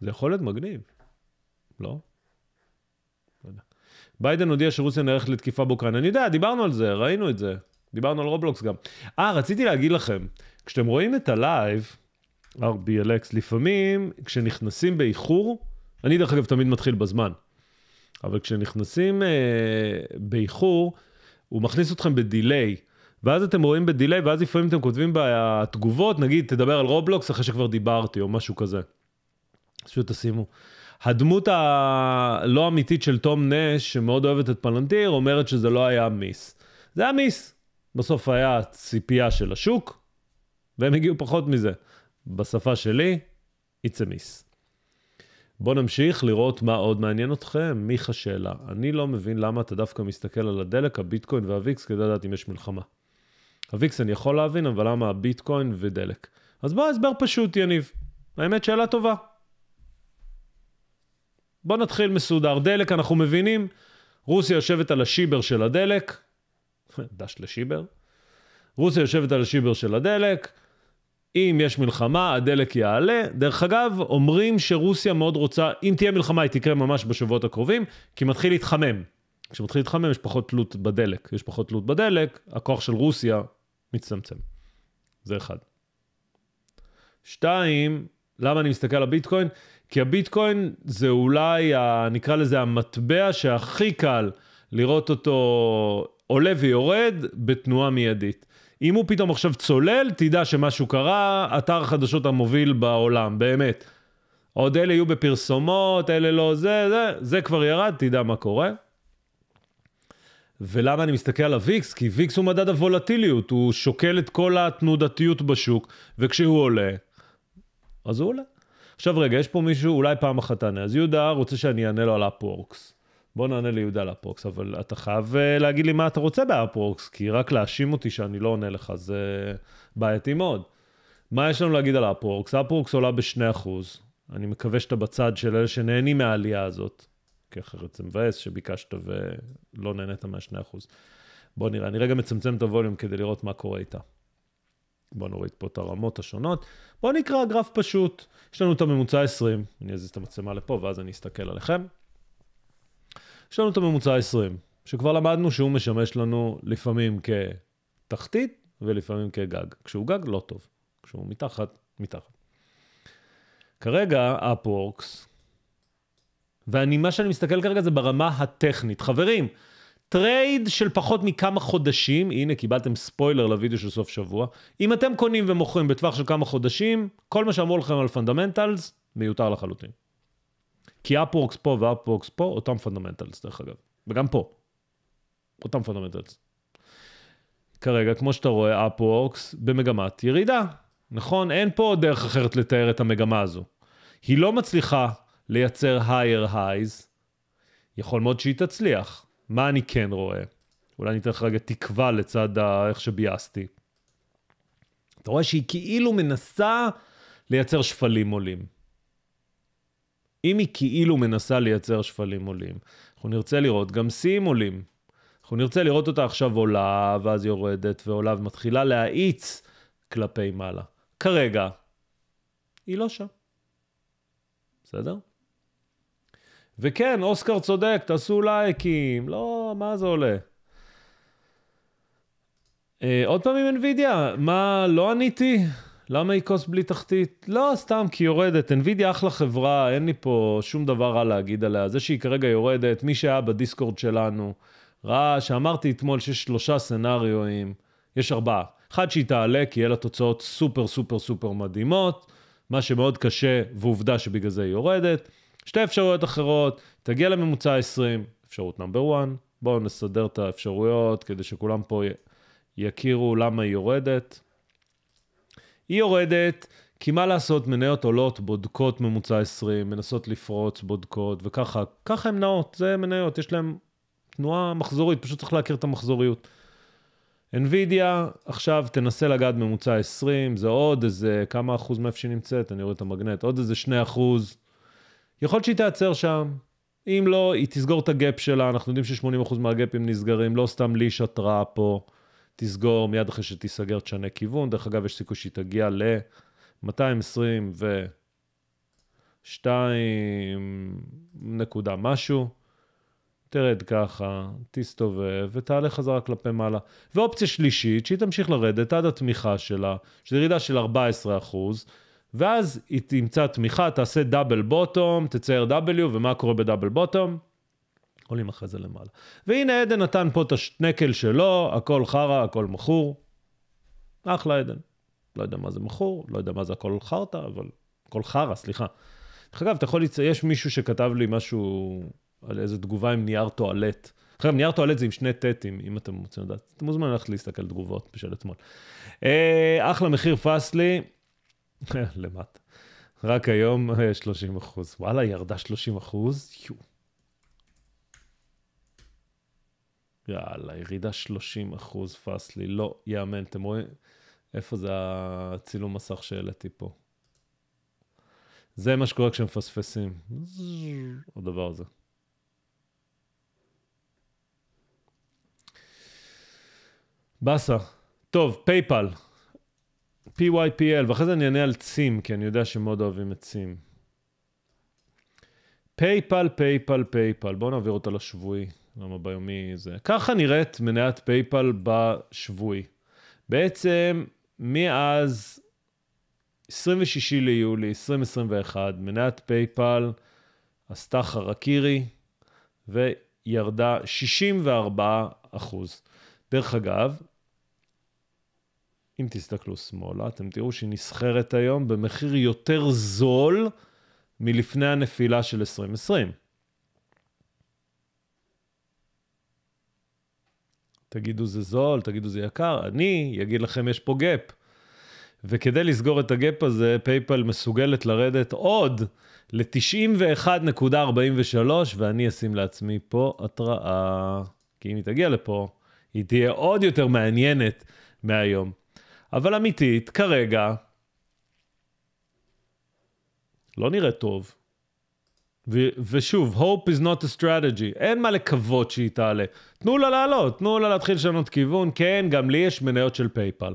זה יכול להיות מגניב, לא? לא ביידן הודיע שרוסיה נערכת לתקיפה באוקראינה. אני יודע, דיברנו על זה, ראינו את זה. דיברנו על רובלוקס גם. אה, רציתי להגיד לכם, כשאתם רואים את הלייב, RBLX, לפעמים כשנכנסים באיחור, אני דרך אגב תמיד מתחיל בזמן, אבל כשנכנסים אה, באיחור, הוא מכניס אתכם בדיליי. ואז אתם רואים בדיליי, ואז לפעמים אתם כותבים בתגובות, נגיד, תדבר על רובלוקס אחרי שכבר דיברתי, או משהו כזה. אז פשוט תשימו. הדמות הלא אמיתית של תום נש, שמאוד אוהבת את פלנטיר, אומרת שזה לא היה מיס. זה היה מיס. בסוף היה ציפייה של השוק, והם הגיעו פחות מזה. בשפה שלי, it's a miss. בואו נמשיך לראות מה עוד מעניין אתכם. מיכה שאלה, אני לא מבין למה אתה דווקא מסתכל על הדלק, הביטקוין והוויקס כדי לדעת אם יש מלחמה. הוויקס אני יכול להבין, אבל למה הביטקוין ודלק? אז בואו הסבר פשוט, יניב. האמת, שאלה טובה. בואו נתחיל מסודר. דלק, אנחנו מבינים, רוסיה יושבת על השיבר של הדלק, דש לשיבר, רוסיה יושבת על השיבר של הדלק, אם יש מלחמה, הדלק יעלה. דרך אגב, אומרים שרוסיה מאוד רוצה, אם תהיה מלחמה, היא תקרה ממש בשבועות הקרובים, כי מתחיל להתחמם. כשמתחיל להתחמם יש פחות תלות בדלק. יש פחות תלות בדלק, הכוח של רוסיה מצטמצם. זה אחד. שתיים, למה אני מסתכל על הביטקוין? כי הביטקוין זה אולי, ה, נקרא לזה המטבע שהכי קל לראות אותו עולה ויורד בתנועה מיידית. אם הוא פתאום עכשיו צולל, תדע שמשהו קרה, אתר החדשות המוביל בעולם, באמת. עוד אלה יהיו בפרסומות, אלה לא זה, זה, זה כבר ירד, תדע מה קורה. ולמה אני מסתכל על הוויקס? כי ויקס הוא מדד הוולטיליות, הוא שוקל את כל התנודתיות בשוק, וכשהוא עולה, אז הוא עולה. עכשיו רגע, יש פה מישהו, אולי פעם אחת תענה. אז יהודה רוצה שאני אענה לו על הפורקס. בוא נענה ליהודה לאפרוקס, אבל אתה חייב אה, להגיד לי מה אתה רוצה באפרוקס, כי רק להאשים אותי שאני לא עונה לך זה בעייתי מאוד. מה יש לנו להגיד על אפרוקס? אפרוקס עולה ב-2%. אני מקווה שאתה בצד של אלה שנהנים מהעלייה הזאת, כי אחרת זה מבאס שביקשת ולא נהנית מה-2%. בוא נראה, אני רגע מצמצם את הווליום כדי לראות מה קורה איתה. בוא נוריד פה את הרמות השונות. בוא נקרא גרף פשוט. יש לנו את הממוצע 20, אני אזיז את המצלמה לפה ואז אני אסתכל עליכם. יש לנו את הממוצע 20, שכבר למדנו שהוא משמש לנו לפעמים כתחתית ולפעמים כגג. כשהוא גג, לא טוב. כשהוא מתחת, מתחת. כרגע, אפוורקס, ואני, מה שאני מסתכל כרגע זה ברמה הטכנית. חברים, טרייד של פחות מכמה חודשים, הנה קיבלתם ספוילר לוידאו של סוף שבוע, אם אתם קונים ומוכרים בטווח של כמה חודשים, כל מה שאמרו לכם על פונדמנטלס מיותר לחלוטין. כי אפוורקס פה ואפוורקס פה, אותם פונדמנטלס דרך אגב, וגם פה, אותם פונדמנטלס. כרגע, כמו שאתה רואה, אפוורקס במגמת ירידה, נכון? אין פה דרך אחרת לתאר את המגמה הזו. היא לא מצליחה לייצר higher highs, יכול מאוד שהיא תצליח. מה אני כן רואה? אולי אני אתן לך רגע תקווה לצד ה... איך שביאסתי. אתה רואה שהיא כאילו מנסה לייצר שפלים עולים. אם היא כאילו מנסה לייצר שפלים עולים. אנחנו נרצה לראות גם שיאים עולים. אנחנו נרצה לראות אותה עכשיו עולה, ואז יורדת ועולה ומתחילה להאיץ כלפי מעלה. כרגע, היא לא שם. בסדר? וכן, אוסקר צודק, תעשו לייקים. לא, מה זה עולה? אה, עוד פעם עם NVIDIA, מה, לא עניתי? למה היא כוס בלי תחתית? לא, סתם, כי יורדת. NVIDIA אחלה חברה, אין לי פה שום דבר רע להגיד עליה. זה שהיא כרגע יורדת, מי שהיה בדיסקורד שלנו, ראה שאמרתי אתמול שיש שלושה סנאריואים, יש ארבעה. אחד שהיא תעלה, כי יהיה לה תוצאות סופר סופר סופר מדהימות, מה שמאוד קשה, ועובדה שבגלל זה היא יורדת. שתי אפשרויות אחרות, תגיע לממוצע 20, אפשרות נאמבר 1, בואו נסדר את האפשרויות כדי שכולם פה י... יכירו למה היא יורדת. היא יורדת, כי מה לעשות, מניות עולות, בודקות ממוצע 20, מנסות לפרוץ, בודקות, וככה, ככה הן נעות, זה מניות, יש להן תנועה מחזורית, פשוט צריך להכיר את המחזוריות. NVIDIA עכשיו תנסה לגעת ממוצע 20, זה עוד איזה, כמה אחוז מאיפה שהיא נמצאת, אני רואה את המגנט, עוד איזה 2 אחוז. יכול להיות שהיא תיעצר שם, אם לא, היא תסגור את הגאפ שלה, אנחנו יודעים ש-80% אחוז מהגאפים נסגרים, לא סתם לי שטרה פה. תסגור מיד אחרי שתיסגר, תשנה כיוון. דרך אגב, יש סיכוי שהיא תגיע ל-222 220 ו... נקודה משהו. תרד ככה, תסתובב ותעלה חזרה כלפי מעלה. ואופציה שלישית, שהיא תמשיך לרדת עד התמיכה שלה, שזו ירידה של 14 אחוז, ואז היא תמצא תמיכה, תעשה דאבל בוטום, תצייר W, ומה קורה בדאבל בוטום? עולים אחרי זה למעלה. והנה עדן נתן פה את השנקל שלו, הכל חרא, הכל מכור. אחלה עדן. לא יודע מה זה מכור, לא יודע מה זה הכל חרטא, אבל... הכל חרא, סליחה. דרך אגב, אתה יכול לצ... יש מישהו שכתב לי משהו על איזה תגובה עם נייר טואלט. דרך אגב, נייר טואלט זה עם שני טטים, אם אתם רוצים לדעת. אתם מוזמנים ללכת להסתכל תגובות בשל אתמול. אה, אחלה מחיר פסלי. למטה. רק היום 30 אה, אחוז. וואלה, ירדה 30 אחוז? יואו. יאללה, ירידה 30 אחוז פסלי, לא יאמן, אתם רואים איפה זה הצילום מסך שהעליתי פה. זה מה שקורה כשמפספסים, הדבר הזה. באסה. טוב, פייפל. PYPL, ואחרי זה אני אענה על צים, כי אני יודע שמאוד אוהבים את צים. פייפל, פייפל, פייפל, בואו נעביר אותה לשבועי. למה ביומי זה... ככה נראית מניית פייפל בשבועי. בעצם, מאז 26 ליולי 2021, מניית פייפל עשתה חרקירי וירדה 64 אחוז. דרך אגב, אם תסתכלו שמאלה, אתם תראו שהיא נסחרת היום במחיר יותר זול מלפני הנפילה של 2020. תגידו זה זול, תגידו זה יקר, אני אגיד לכם יש פה גאפ. וכדי לסגור את הגאפ הזה, פייפל מסוגלת לרדת עוד ל-91.43, ואני אשים לעצמי פה התראה, כי אם היא תגיע לפה, היא תהיה עוד יותר מעניינת מהיום. אבל אמיתית, כרגע, לא נראה טוב. ו- ושוב, hope is not a strategy, אין מה לקוות שהיא תעלה. תנו לה לעלות, תנו לה להתחיל לשנות כיוון, כן, גם לי יש מניות של פייפל.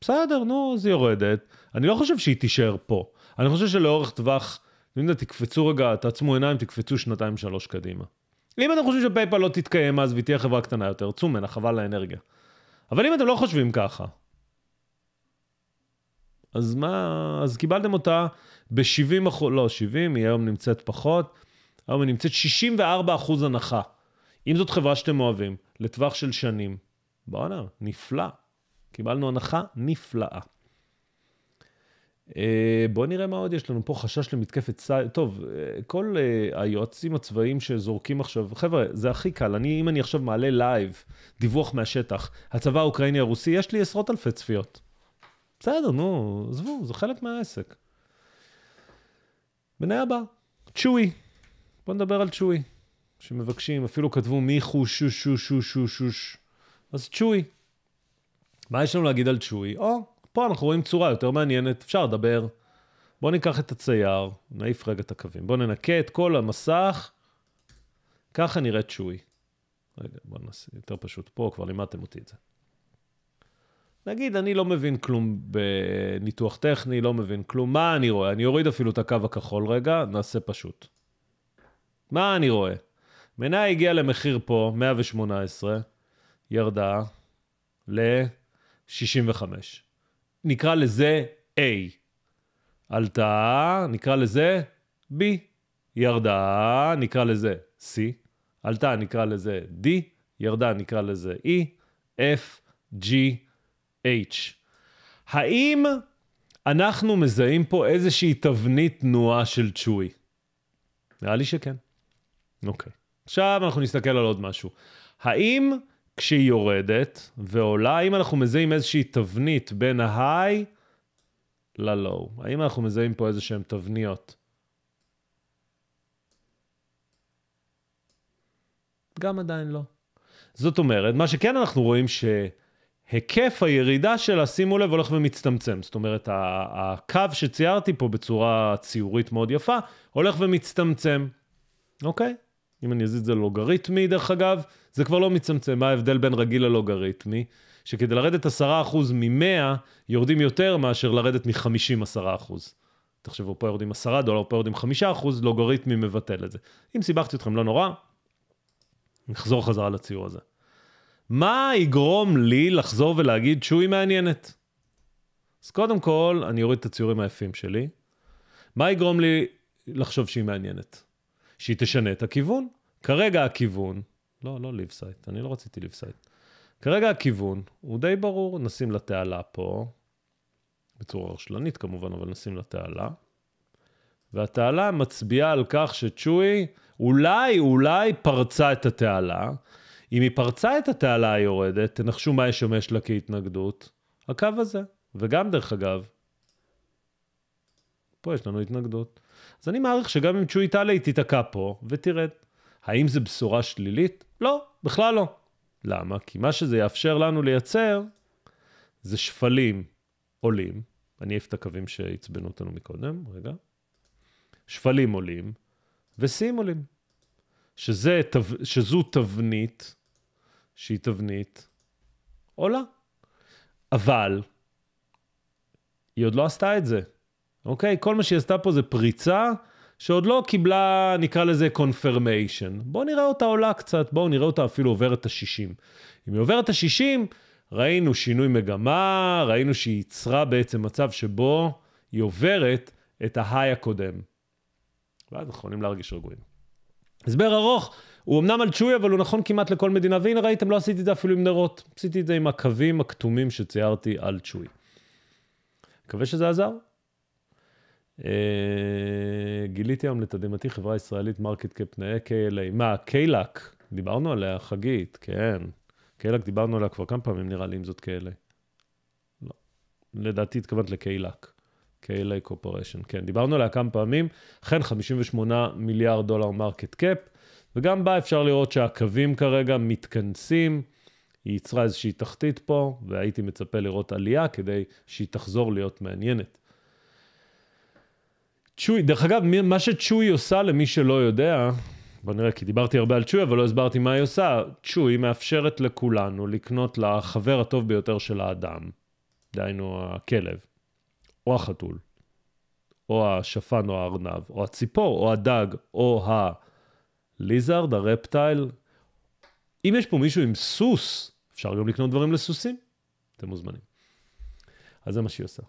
בסדר, נו, אז היא יורדת. אני לא חושב שהיא תישאר פה. אני חושב שלאורך טווח, אני יודע, תקפצו רגע, תעצמו עיניים, תקפצו שנתיים-שלוש קדימה. אם אתם חושבים שפייפל לא תתקיים אז והיא תהיה חברה קטנה יותר, צאו חבל לאנרגיה. אבל אם אתם לא חושבים ככה, אז מה, אז קיבלתם אותה ב-70 אחוז, לא, 70, היא היום נמצאת פחות, היום היא נמצאת 64 אחוז הנחה. אם זאת חברה שאתם אוהבים, לטווח של שנים, בואנה, נפלא. קיבלנו הנחה נפלאה. אה, בואו נראה מה עוד יש לנו פה, חשש למתקפת סייבר. טוב, אה, כל אה, היועצים הצבאיים שזורקים עכשיו, חבר'ה, זה הכי קל. אני, אם אני עכשיו מעלה לייב דיווח מהשטח, הצבא האוקראיני הרוסי, יש לי עשרות אלפי צפיות. בסדר, נו, עזבו, זה חלק מהעסק. בני הבא, צ'וי. בוא נדבר על צ'וי. שמבקשים, אפילו כתבו מיכו שו שו שו שו שוש. אז צ'וי. מה יש לנו להגיד על צ'וי? או, פה אנחנו רואים צורה יותר מעניינת, אפשר לדבר. בואו ניקח את הצייר, נעיף רגע את הקווים. בואו ננקה את כל המסך. ככה נראה צ'וי. רגע, בואו נעשה יותר פשוט פה, כבר לימדתם אותי את זה. נגיד, אני לא מבין כלום בניתוח טכני, לא מבין כלום, מה אני רואה? אני אוריד אפילו את הקו הכחול רגע, נעשה פשוט. מה אני רואה? מניה הגיעה למחיר פה, 118, ירדה ל-65. נקרא לזה A. עלתה, נקרא לזה B. ירדה, נקרא לזה C. עלתה, נקרא לזה D. ירדה, נקרא לזה E. F, G, H. האם אנחנו מזהים פה איזושהי תבנית תנועה של צ'וי? נראה לי שכן. אוקיי. עכשיו אנחנו נסתכל על עוד משהו. האם כשהיא יורדת ועולה, האם אנחנו מזהים איזושהי תבנית בין ההיי ללואו? האם אנחנו מזהים פה איזשהן תבניות? גם עדיין לא. זאת אומרת, מה שכן אנחנו רואים ש... היקף הירידה שלה, שימו לב, הולך ומצטמצם. זאת אומרת, הקו שציירתי פה בצורה ציורית מאוד יפה, הולך ומצטמצם, אוקיי? אם אני אזיז את זה ללוגריתמי, דרך אגב, זה כבר לא מצטמצם. מה ההבדל בין רגיל ללוגריתמי? שכדי לרדת 10% מ-100, יורדים יותר מאשר לרדת מ-50 10%. תחשבו, פה יורדים 10 דולר, פה יורדים 5 לוגריתמי מבטל את זה. אם סיבכתי אתכם, לא נורא, נחזור חזרה לציור הזה. מה יגרום לי לחזור ולהגיד שהוא היא מעניינת? אז קודם כל, אני אוריד את הציורים היפים שלי. מה יגרום לי לחשוב שהיא מעניינת? שהיא תשנה את הכיוון. כרגע הכיוון, לא, לא ליב סייט, אני לא רציתי ליב סייט. כרגע הכיוון הוא די ברור, נשים לה תעלה פה, בצורה רשלנית כמובן, אבל נשים לה תעלה. והתעלה מצביעה על כך שצ'וי אולי, אולי פרצה את התעלה, אם היא פרצה את התעלה היורדת, תנחשו מה ישמש לה כהתנגדות? הקו הזה. וגם, דרך אגב, פה יש לנו התנגדות. אז אני מעריך שגם אם צ'וי תעלה, היא תיתקע פה ותרד. האם זו בשורה שלילית? לא, בכלל לא. למה? כי מה שזה יאפשר לנו לייצר זה שפלים עולים. אני אעיף את הקווים שעצבנו אותנו מקודם, רגע. שפלים עולים ושיאים עולים. שזה, שזו תבנית שהיא תבנית, עולה. לא. אבל היא עוד לא עשתה את זה, אוקיי? כל מה שהיא עשתה פה זה פריצה שעוד לא קיבלה, נקרא לזה confirmation. בואו נראה אותה עולה קצת, בואו נראה אותה אפילו עוברת את ה-60. אם היא עוברת את ה-60, ראינו שינוי מגמה, ראינו שהיא ייצרה בעצם מצב שבו היא עוברת את ההיי הקודם. ואז אנחנו יכולים להרגיש רגועים. הסבר ארוך, הוא אמנם על צ'וי, אבל הוא נכון כמעט לכל מדינה, והנה ראיתם, לא עשיתי את זה אפילו עם נרות, עשיתי את זה עם הקווים הכתומים שציירתי על צ'וי. מקווה שזה עזר. Uh, גיליתי היום לתדהמתי חברה ישראלית מרקט קאפ נאה KLA. מה, קיילק, דיברנו עליה, חגית, כן. קיילק דיברנו עליה כבר כמה פעמים, נראה לי, אם זאת KLA. לא. לדעתי התכוונת לקיילק. KLA קופרשן, כן. דיברנו עליה כמה פעמים. אכן, 58 מיליארד דולר מרקט קאפ. וגם בה אפשר לראות שהקווים כרגע מתכנסים, היא יצרה איזושהי תחתית פה, והייתי מצפה לראות עלייה כדי שהיא תחזור להיות מעניינת. צ'וי, דרך אגב, מה שצ'וי עושה למי שלא יודע, בוא נראה, כי דיברתי הרבה על צ'וי, אבל לא הסברתי מה היא עושה. צ'וי מאפשרת לכולנו לקנות לחבר הטוב ביותר של האדם, דהיינו הכלב, או החתול, או השפן או הארנב, או הציפור, או הדג, או ה... ליזארד, הרפטייל. אם יש פה מישהו עם סוס, אפשר גם לקנות דברים לסוסים, אתם מוזמנים. אז זה מה שהיא עושה.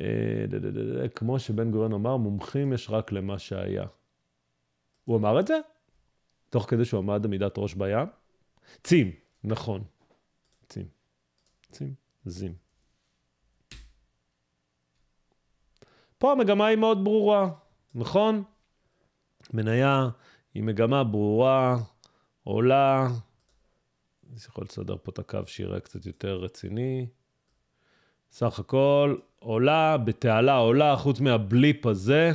אה, כמו שבן גוריון אמר, מומחים יש רק למה שהיה. הוא אמר את זה? תוך כדי שהוא עמד עמידת ראש בים? צים, נכון. צים. צים. זים. פה המגמה היא מאוד ברורה, נכון? מניה היא מגמה ברורה, עולה, אני יכול לסדר פה את הקו שיראה קצת יותר רציני. סך הכל עולה בתעלה עולה, חוץ מהבליפ הזה,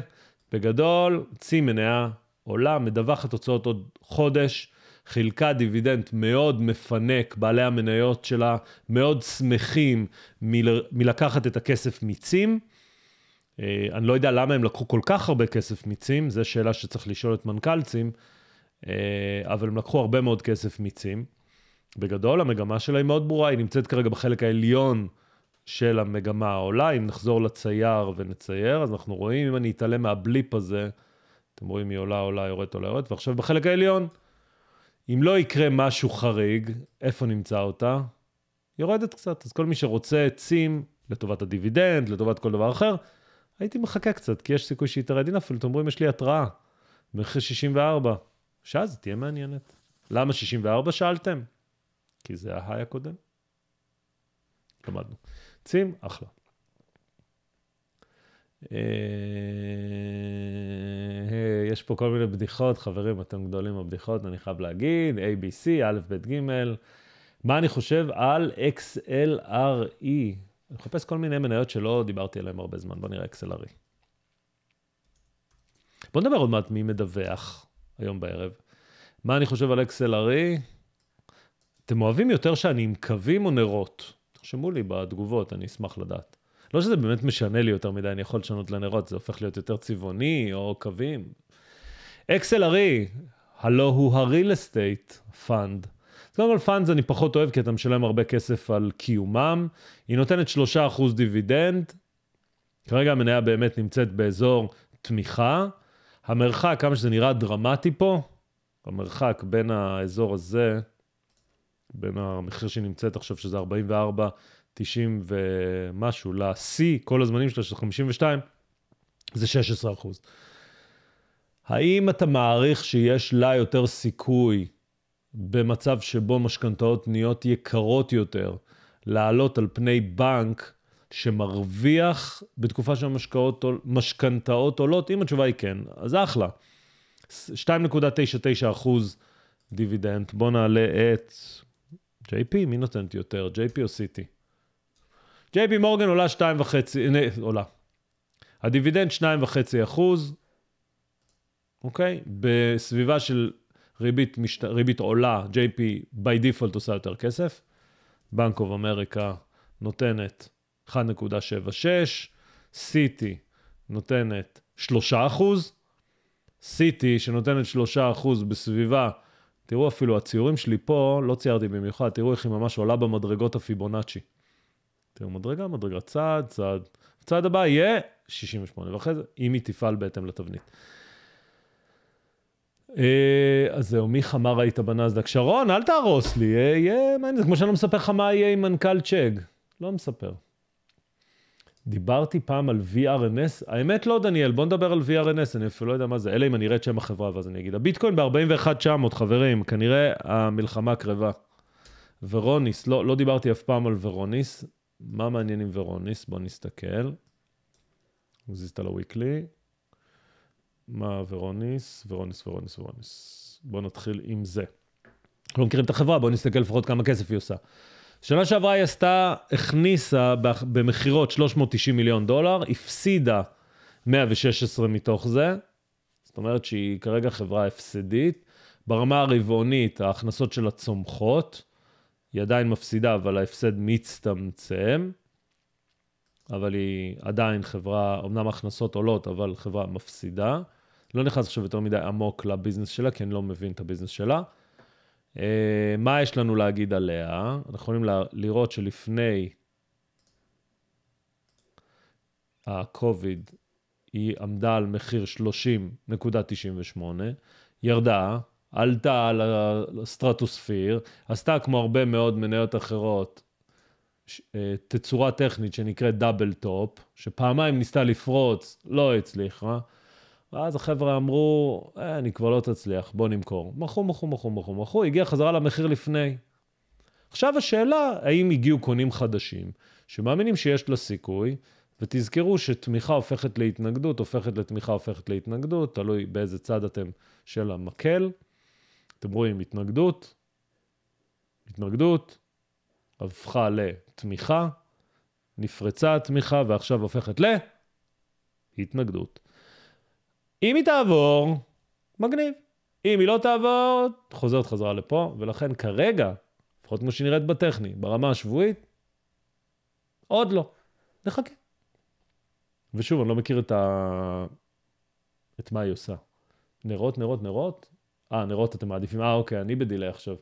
בגדול, צי מניה עולה, מדווחת תוצאות עוד חודש, חילקה דיבידנד מאוד מפנק, בעלי המניות שלה מאוד שמחים מל... מלקחת את הכסף מצים. אה, אני לא יודע למה הם לקחו כל כך הרבה כסף מצים, זו שאלה שצריך לשאול את מנכ"ל צים, אה, אבל הם לקחו הרבה מאוד כסף מצים. בגדול, המגמה שלה היא מאוד ברורה, היא נמצאת כרגע בחלק העליון של המגמה העולה. אם נחזור לצייר ונצייר, אז אנחנו רואים, אם אני אתעלם מהבליפ הזה, אתם רואים, היא עולה, עולה, יורדת, עולה, יורדת, ועכשיו בחלק העליון. אם לא יקרה משהו חריג, איפה נמצא אותה? יורדת קצת. אז כל מי שרוצה צים לטובת הדיבידנד, לטובת כל דבר אחר, הייתי מחכה קצת, כי יש סיכוי שהיא תרד אינפל, אתם אומרים, יש לי התראה. מחיר 64. שעה זה תהיה מעניינת. למה 64 שאלתם? כי זה ההיי הקודם. למדנו. צים, אחלה. אה, יש פה כל מיני בדיחות, חברים, אתם גדולים בבדיחות, אני חייב להגיד, ABC, א', ב', ג', מה אני חושב על XLRE, אני מחפש כל מיני מניות שלא דיברתי עליהן הרבה זמן, בוא נראה אקסלרי. בוא נדבר עוד מעט מי מדווח היום בערב. מה אני חושב על אקסלרי? אתם אוהבים יותר שאני עם קווים או נרות? תרשמו לי בתגובות, אני אשמח לדעת. לא שזה באמת משנה לי יותר מדי, אני יכול לשנות לנרות, זה הופך להיות יותר צבעוני או קווים. אקסלרי, הלו הוא הריל אסטייט פאנד. אז קודם כל פאנז אני פחות אוהב, כי אתה משלם הרבה כסף על קיומם. היא נותנת 3% דיבידנד. כרגע המניה באמת נמצאת באזור תמיכה. המרחק, כמה שזה נראה דרמטי פה, המרחק בין האזור הזה, בין המחיר שהיא נמצאת עכשיו, שזה 44, 90 ומשהו, לשיא, כל הזמנים שלה, שזה 52, זה 16 האם אתה מעריך שיש לה יותר סיכוי במצב שבו משכנתאות נהיות יקרות יותר, לעלות על פני בנק שמרוויח בתקופה שהמשכנתאות עולות? אם התשובה היא כן, אז אחלה. 2.99 אחוז דיבידנד. בוא נעלה את JP, מי נותנת יותר? JP או CT? JP מורגן עולה 2.5, הנה, עולה. הדיבידנד 2.5 אחוז, אוקיי? בסביבה של ריבית, משת... ריבית עולה, JP by default עושה יותר כסף. בנק אוף אמריקה נותנת 1.76, סיטי נותנת 3 אחוז, סיטי שנותנת 3 בסביבה, תראו אפילו הציורים שלי פה, לא ציירתי במיוחד, תראו איך היא ממש עולה במדרגות הפיבונאצ'י. תראו מדרגה, מדרגה, צעד, צעד. הצעד הבא יהיה 68, ואחרי זה, אם היא תפעל בהתאם לתבנית. אה, אז זהו, מיכה, מה ראית בנסדק? שרון, אל תהרוס לי, אה, יהיה מעניין. זה כמו שאני לא מספר לך מה יהיה עם מנכ"ל צ'אג. לא מספר. דיברתי פעם על VRNS, האמת לא, דניאל, בוא נדבר על VRNS, אני אפילו לא יודע מה זה, אלא אם אני אראה את שם החברה ואז אני אגיד. הביטקוין ב-41,900, חברים, כנראה המלחמה קרבה. ורוניס, לא, לא דיברתי אף פעם על ורוניס. מה מעניין עם ורוניס? בוא נסתכל. הוא נזיז אותה לוויקלי. מה ורוניס, ורוניס, ורוניס, ורוניס. בואו נתחיל עם זה. לא מכירים את החברה, בואו נסתכל לפחות כמה כסף היא עושה. שנה שעברה היא עשתה, הכניסה במכירות 390 מיליון דולר, הפסידה 116 מתוך זה, זאת אומרת שהיא כרגע חברה הפסדית. ברמה הרבעונית ההכנסות שלה צומחות, היא עדיין מפסידה אבל ההפסד מצטמצם, אבל היא עדיין חברה, אמנם הכנסות עולות אבל חברה מפסידה. לא נכנס עכשיו יותר מדי עמוק לביזנס שלה, כי אני לא מבין את הביזנס שלה. Uh, מה יש לנו להגיד עליה? אנחנו יכולים לראות שלפני ה-COVID היא עמדה על מחיר 30.98, ירדה, עלתה על הסטרטוספיר, עשתה כמו הרבה מאוד מניות אחרות אה, תצורה טכנית שנקראת דאבל טופ, שפעמיים ניסתה לפרוץ, לא הצליחה. ואז החבר'ה אמרו, אה, אני כבר לא תצליח, בוא נמכור. מכרו, מכרו, מכרו, מכרו, מכרו, הגיע חזרה למחיר לפני. עכשיו השאלה, האם הגיעו קונים חדשים, שמאמינים שיש לה סיכוי, ותזכרו שתמיכה הופכת להתנגדות, הופכת לתמיכה, הופכת להתנגדות, תלוי באיזה צד אתם של המקל. אתם רואים, התנגדות, התנגדות, הפכה לתמיכה, נפרצה התמיכה ועכשיו הופכת להתנגדות. אם היא תעבור, מגניב. אם היא לא תעבור, חוזרת חזרה לפה, ולכן כרגע, לפחות כמו שנראית בטכני, ברמה השבועית, עוד לא. נחכה. ושוב, אני לא מכיר את ה... את מה היא עושה. נרות, נרות, נרות? אה, נרות אתם מעדיפים. אה, אוקיי, אני בדיליי עכשיו.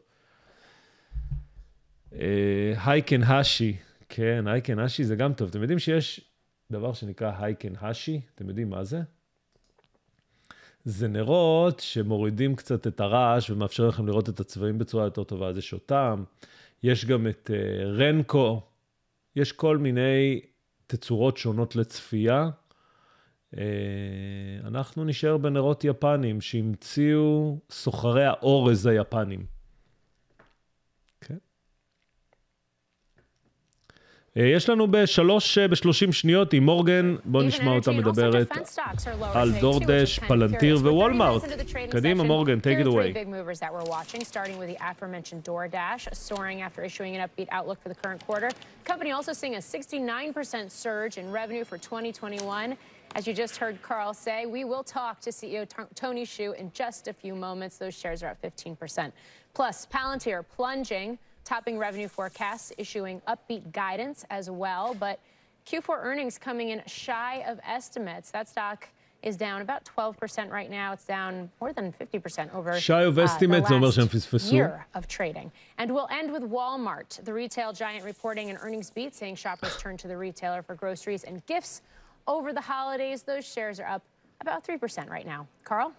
אה, הייקן האשי, כן, הייקן האשי זה גם טוב. אתם יודעים שיש דבר שנקרא הייקן האשי? אתם יודעים מה זה? זה נרות שמורידים קצת את הרעש ומאפשר לכם לראות את הצבעים בצורה יותר טובה, אז יש אותם. יש גם את uh, רנקו, יש כל מיני תצורות שונות לצפייה. Uh, אנחנו נשאר בנרות יפנים שהמציאו סוחרי האורז היפנים. יש לנו בשלוש, בשלושים שניות עם מורגן, בואו נשמע אותה מדברת על דורדש, פלנטיר ווולמארט. קדימה מורגן, take it away. Company also seeing a 69% surge in revenue for 2021. As you just heard Carl say, we will talk to CEO Tony Hsu in just a few moments. Those shares are up 15%. Plus, Palantir plunging topping revenue forecasts, issuing upbeat guidance as well. But Q4 earnings coming in shy of estimates. That stock is down about 12% right now. It's down more than 50% over shy of uh, estimates, the last year of trading. And we'll end with Walmart, the retail giant reporting an earnings beat, saying shoppers turn to the retailer for groceries and gifts over the holidays. Those shares are up about 3% right now. Carl?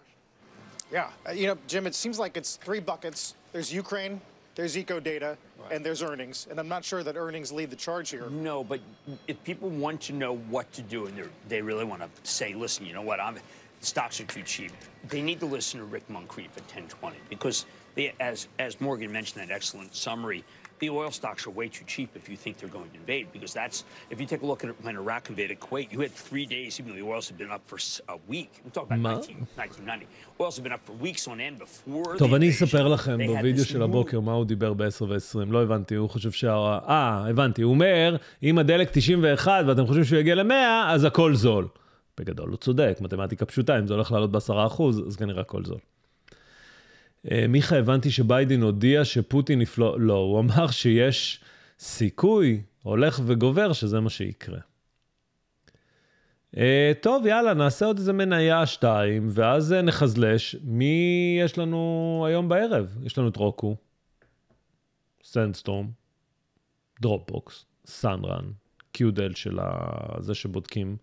Yeah, uh, you know, Jim, it seems like it's three buckets. There's Ukraine, there's eco data right. and there's earnings, and I'm not sure that earnings lead the charge here. No, but if people want to know what to do and they really want to say, listen, you know what, I'm, stocks are too cheap, they need to listen to Rick Moncrief at 1020 because they, as as Morgan mentioned, that excellent summary. the oil stocks are way too cheap if you think they're going to invade, because that's, if you take a look at when Iraq invaded Kuwait, you had three days, even though the oils had been up for a week. We're talking about 19, 1990. Oils have been up for weeks on end before... טוב, אני אספר לכם בווידאו של הבוקר מה הוא דיבר ב-10 ו-20. לא הבנתי, הוא חושב שה... אה, הבנתי. הוא אומר, אם הדלק 91 ואתם חושבים שהוא יגיע ל-100, אז הכל זול. בגדול הוא צודק, מתמטיקה פשוטה, אם זה הולך לעלות ב-10%, אז כנראה הכל זול. אה, מיכה, הבנתי שביידן הודיע שפוטין יפלו... לא, הוא אמר שיש סיכוי הולך וגובר שזה מה שיקרה. Uh, טוב, יאללה, נעשה עוד איזה מניה שתיים, ואז אה, נחזלש. מי יש לנו היום בערב? יש לנו את רוקו, סנדסטורם, דרופבוקס, סאנרן, קיודל של ה... זה שבודקים,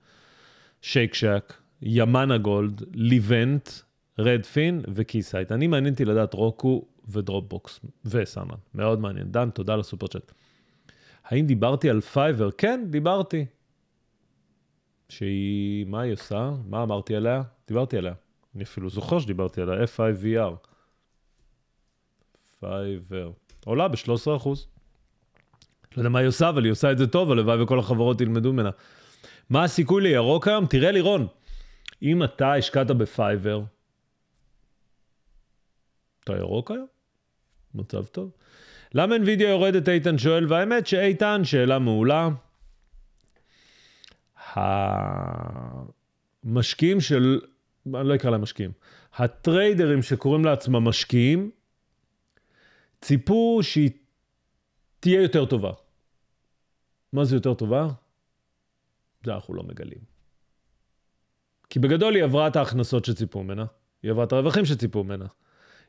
שייק שק, ימנה גולד, ליבנט, רדפין וקייסייט. אני מעניין אותי לדעת רוקו ודרופבוקס וסאמן. מאוד מעניין. דן, תודה על הסופרצ'אט. האם דיברתי על פייבר? כן, דיברתי. שהיא, מה היא עושה? מה אמרתי עליה? דיברתי עליה. אני אפילו זוכר שדיברתי עליה, FIVR. פייבר. עולה ב-13%. לא יודע מה היא עושה, אבל היא עושה את זה טוב, הלוואי וכל החברות ילמדו ממנה. מה הסיכוי לירוק היום? תראה לירון, אם אתה השקעת בפייבר, אתה ירוק היום? מצב טוב. למה NVIDIA יורדת, איתן שואל, והאמת שאיתן, שאלה מעולה. המשקיעים של, אני לא אקרא להם משקיעים, הטריידרים שקוראים לעצמם משקיעים, ציפו שהיא תהיה יותר טובה. מה זה יותר טובה? זה אנחנו לא מגלים. כי בגדול היא עברה את ההכנסות שציפו ממנה, היא עברה את הרווחים שציפו ממנה.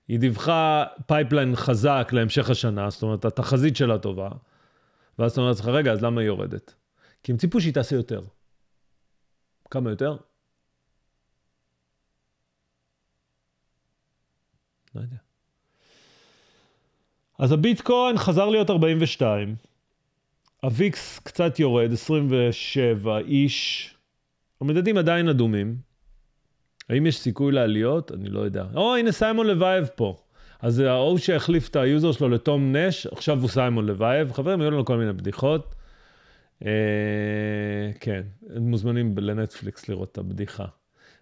היא דיווחה פייפליין חזק להמשך השנה, זאת אומרת, התחזית שלה טובה. ואז אתה אומר לעצמך, רגע, אז למה היא יורדת? כי הם ציפו שהיא תעשה יותר. כמה יותר? לא יודע. אז הביטקוין חזר להיות 42, הוויקס קצת יורד, 27 איש, המדדים עדיין אדומים, האם יש סיכוי לעליות? אני לא יודע. או, הנה סיימון לוייב פה. אז ההוא שהחליף את היוזר שלו לתום נש, עכשיו הוא סיימון לוייב. חברים, היו לנו כל מיני בדיחות. אה, כן, הם מוזמנים לנטפליקס לראות את הבדיחה.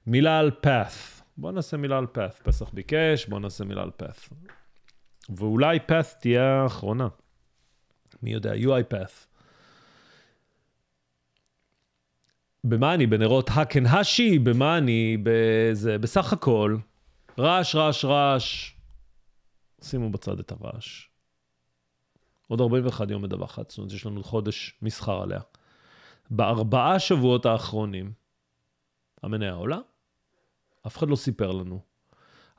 מילה על פאס. בואו נעשה מילה על פאס. פסח ביקש, בואו נעשה מילה על פאס. ואולי פאס תהיה האחרונה. מי יודע, UiPath. במה אני? בנרות האקן הקנהשי? במה אני? בזה, בסך הכל, רעש, רעש, רעש. שימו בצד את הרעש. עוד 41 יום מדווחת, זאת אומרת, יש לנו חודש מסחר עליה. בארבעה שבועות האחרונים, המניה עולה, אף אחד לא סיפר לנו.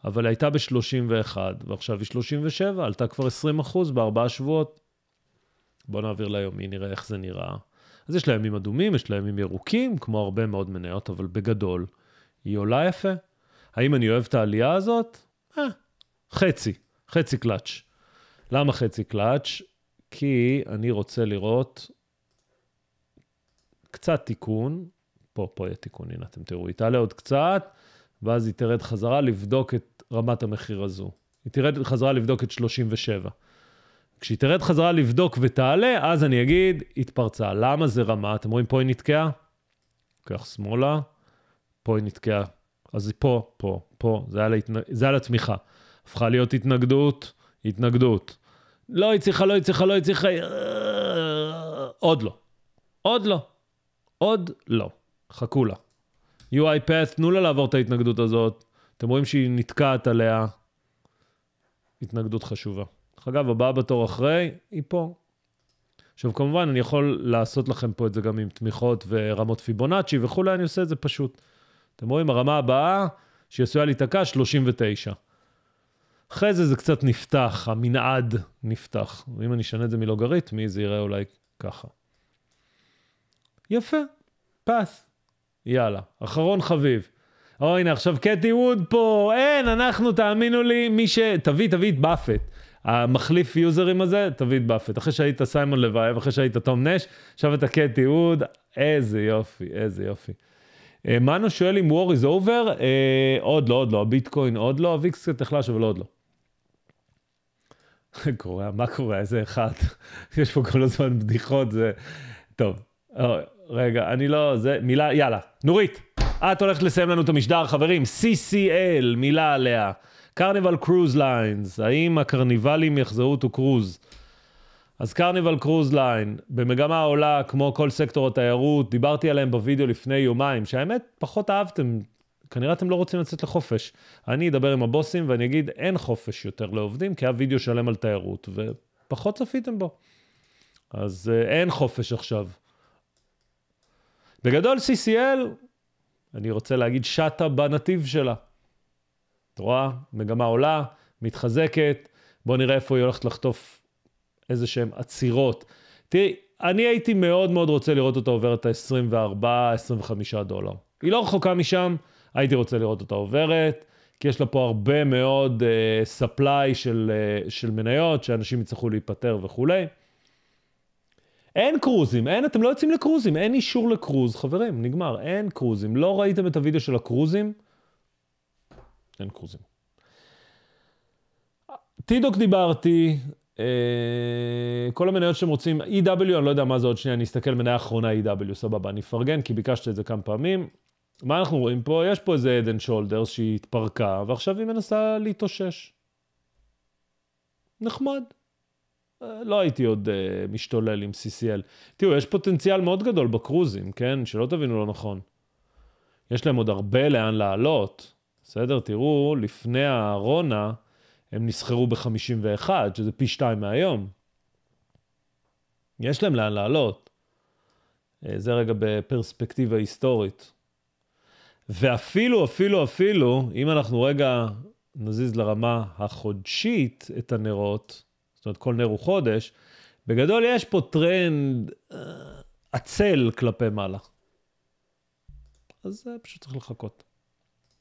אבל הייתה ב-31, ועכשיו היא 37, עלתה כבר 20 אחוז בארבעה שבועות. בואו נעביר ליומי, נראה איך זה נראה. אז יש לה ימים אדומים, יש לה ימים ירוקים, כמו הרבה מאוד מניות, אבל בגדול, היא עולה יפה. האם אני אוהב את העלייה הזאת? אה, חצי, חצי קלאץ'. למה חצי קלאץ'? כי אני רוצה לראות קצת תיקון, פה, פה יהיה תיקון, הנה אתם תראו, היא תעלה עוד קצת, ואז היא תרד חזרה לבדוק את רמת המחיר הזו. היא תרד חזרה לבדוק את 37. כשהיא תרד חזרה לבדוק ותעלה, אז אני אגיד, התפרצה. למה זה רמה? אתם רואים, פה היא נתקעה? לוקח שמאלה, פה היא נתקעה. אז היא פה, פה, פה, זה היה, ההתנ... זה היה לתמיכה. הפכה להיות התנגדות, התנגדות. לא היא צריכה, לא היא צריכה, לא היא צריכה... אה, עוד לא. עוד לא. עוד לא. חכו לה. UiPath, תנו לה לעבור את ההתנגדות הזאת. אתם רואים שהיא נתקעת עליה. התנגדות חשובה. אגב, הבאה בתור אחרי, היא פה. עכשיו, כמובן, אני יכול לעשות לכם פה את זה גם עם תמיכות ורמות פיבונאצ'י וכולי, אני עושה את זה פשוט. אתם רואים, הרמה הבאה, שהיא עשויה להיתקע, 39. אחרי זה זה קצת נפתח, המנעד נפתח. ואם אני אשנה את זה מלוגריתמי, זה יראה אולי ככה. יפה, פס. יאללה, אחרון חביב. או הנה עכשיו קטי ווד פה, אין, אנחנו, תאמינו לי, מי ש... תביא, תביא את באפט. המחליף יוזרים הזה, תביא את באפט. אחרי שהיית סיימון לוייב, אחרי שהיית תום נש, עכשיו אתה קטי ווד, איזה יופי, איזה יופי. אה, מנו שואל אם war is over, אה, עוד לא, עוד לא, הביטקוין עוד לא, הוויקס קצת נחלש, אבל עוד לא. קורה, מה קורה, איזה אחד, יש פה כל הזמן בדיחות, זה... טוב, אה, רגע, אני לא, זה, מילה, יאללה, נורית, את הולכת לסיים לנו את המשדר, חברים, CCL, מילה עליה. קרניבל קרוז ליינס, האם הקרניבלים יחזרו to קרוז? אז קרניבל קרוז ליין, במגמה עולה כמו כל סקטור התיירות, דיברתי עליהם בווידאו לפני יומיים, שהאמת פחות אהבתם, כנראה אתם לא רוצים לצאת לחופש. אני אדבר עם הבוסים ואני אגיד, אין חופש יותר לעובדים, כי היה וידאו שלם על תיירות, ופחות צפיתם בו. אז אה, אין חופש עכשיו. בגדול CCL, אני רוצה להגיד שטה בנתיב שלה. את רואה? מגמה עולה, מתחזקת, בואו נראה איפה היא הולכת לחטוף איזה שהן עצירות. תראי, אני הייתי מאוד מאוד רוצה לראות אותה עוברת ה-24-25 דולר. היא לא רחוקה משם, הייתי רוצה לראות אותה עוברת, כי יש לה פה הרבה מאוד uh, supply של, uh, של מניות, שאנשים יצטרכו להיפטר וכולי. אין קרוזים, אין, אתם לא יוצאים לקרוזים, אין אישור לקרוז, חברים, נגמר, אין קרוזים. לא ראיתם את הוידאו של הקרוזים? אין קרוזים. טידוק דיברתי, אה, כל המניות שאתם רוצים, EW, אני לא יודע מה זה עוד שנייה, אני אסתכל מניה אחרונה EW, סבבה, אני אפרגן, כי ביקשת את זה כמה פעמים. מה אנחנו רואים פה? יש פה איזה אדן שולדרס שהיא התפרקה, ועכשיו היא מנסה להתאושש. נחמד. אה, לא הייתי עוד אה, משתולל עם CCL. תראו, יש פוטנציאל מאוד גדול בקרוזים, כן? שלא תבינו לא נכון. יש להם עוד הרבה לאן לעלות. בסדר? תראו, לפני הארונה הם נסחרו ב-51, שזה פי שתיים מהיום. יש להם לאן לעלות. אה, זה רגע בפרספקטיבה היסטורית. ואפילו, אפילו, אפילו, אם אנחנו רגע נזיז לרמה החודשית את הנרות, זאת אומרת כל נר הוא חודש, בגדול יש פה טרנד אה, עצל כלפי מעלה. אז אה, פשוט צריך לחכות.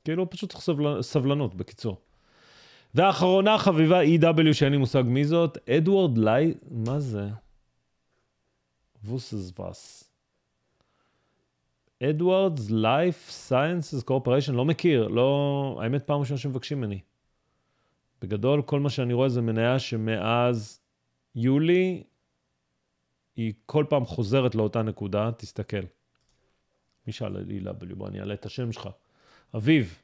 כאילו פשוט צריך סבל... סבלנות, בקיצור. ואחרונה חביבה E.W. שאין לי מושג מי זאת, אדוארד לי... מה זה? ווסס ווססבאס. אדוארדס לייף סיינסס קורפריישן, לא מכיר, לא... האמת פעם ראשונה שמבקשים ממני. בגדול, כל מה שאני רואה זה מניה שמאז יולי היא כל פעם חוזרת לאותה נקודה, תסתכל. מי שאל על EW? בוא אני אעלה את השם שלך. אביב,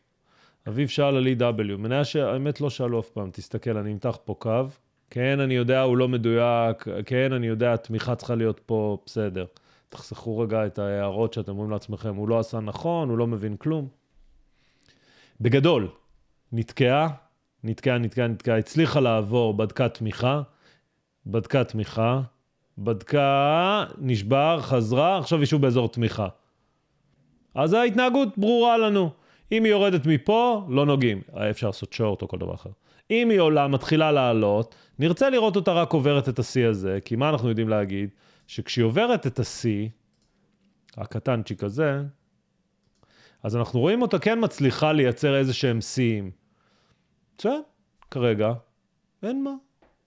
אביב שאל על E.W. מניה שהאמת לא שאלו אף פעם, תסתכל, אני אמתח פה קו. כן, אני יודע, הוא לא מדויק, כן, אני יודע, התמיכה צריכה להיות פה, בסדר. תחסכו רגע את ההערות שאתם אומרים לעצמכם, הוא לא עשה נכון, הוא לא מבין כלום. בגדול, נתקעה, נתקעה, נתקעה, נתקעה, הצליחה לעבור, בדקה תמיכה, בדקה תמיכה, בדקה, נשבר, חזרה, עכשיו היא שוב באזור תמיכה. אז ההתנהגות ברורה לנו. אם היא יורדת מפה, לא נוגעים. אה, אפשר לעשות שורט או כל דבר אחר. אם היא עולה, מתחילה לעלות, נרצה לראות אותה רק עוברת את השיא הזה, כי מה אנחנו יודעים להגיד? שכשהיא עוברת את השיא, הקטנצ'יק הזה, אז אנחנו רואים אותה כן מצליחה לייצר איזה שהם שיאים. בסדר, כרגע, אין מה.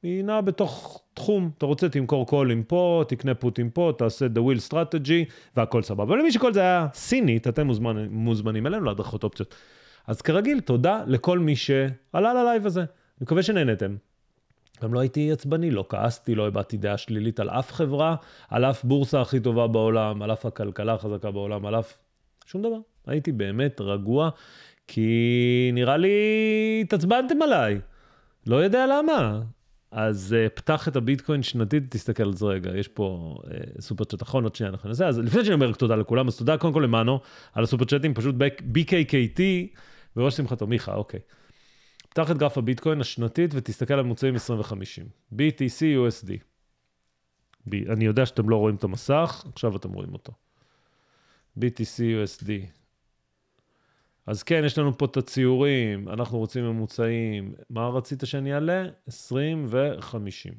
היא נעה בתוך תחום, אתה רוצה תמכור קולים פה, תקנה פוטים פה, תעשה the wheel strategy והכל סבבה. ולמי שכל זה היה סינית, אתם מוזמנ, מוזמנים אלינו להדרכות אופציות. אז כרגיל, תודה לכל מי שעלה ללייב הזה. אני מקווה שנהנתם. גם לא הייתי עצבני, לא כעסתי, לא הבעתי דעה שלילית על אף חברה, על אף בורסה הכי טובה בעולם, על אף הכלכלה החזקה בעולם, על אף שום דבר. הייתי באמת רגוע, כי נראה לי התעצבנתם עליי. לא יודע למה. אז uh, פתח את הביטקוין שנתית, תסתכל על זה רגע, יש פה uh, סופרצ'אט אחרון, נכון, עוד שנייה אנחנו נעשה, אז לפני שאני אומר תודה לכולם, אז תודה קודם כל למאנו על הסופרצ'אטים, פשוט BKKT וראש שמחתו, מיכה, אוקיי. פתח את גרף הביטקוין השנתית ותסתכל על מוצאים 2050, BTC USD. ב- אני יודע שאתם לא רואים את המסך, עכשיו אתם רואים אותו. BTC USD, אז כן, יש לנו פה את הציורים, אנחנו רוצים ממוצעים. מה רצית שאני אעלה? 20 ו-50.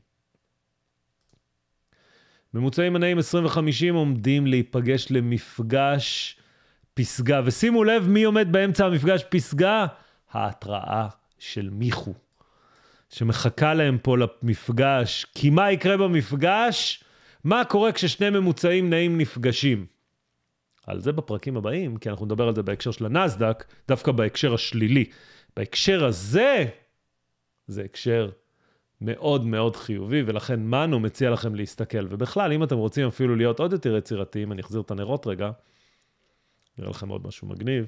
ממוצעים הנעים 20 ו-50 עומדים להיפגש למפגש פסגה. ושימו לב מי עומד באמצע המפגש פסגה? ההתראה של מיכו, שמחכה להם פה למפגש. כי מה יקרה במפגש? מה קורה כששני ממוצעים נעים נפגשים? על זה בפרקים הבאים, כי אנחנו נדבר על זה בהקשר של הנסדק, דווקא בהקשר השלילי. בהקשר הזה, זה הקשר מאוד מאוד חיובי, ולכן מנו מציע לכם להסתכל. ובכלל, אם אתם רוצים אפילו להיות עוד יותר יצירתיים, אני אחזיר את הנרות רגע, נראה לכם עוד משהו מגניב.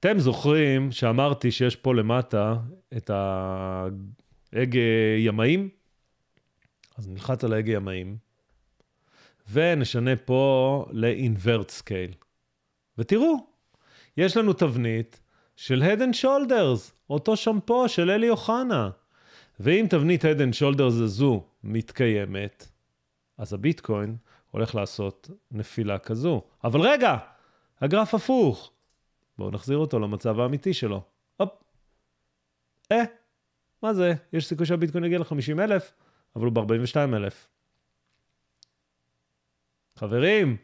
אתם זוכרים שאמרתי שיש פה למטה את ההגה ימאים? אז נלחץ על ההגה ימאים, ונשנה פה ל-invert scale. ותראו, יש לנו תבנית של Head and Shoulders, אותו שמפו של אלי אוחנה. ואם תבנית Head and Shoulders הזו מתקיימת, אז הביטקוין הולך לעשות נפילה כזו. אבל רגע, הגרף הפוך. בואו נחזיר אותו למצב האמיתי שלו. הופ. אה, מה זה? יש סיכוי שהביטקוין יגיע ל-50,000, אבל הוא ב-42,000. חברים,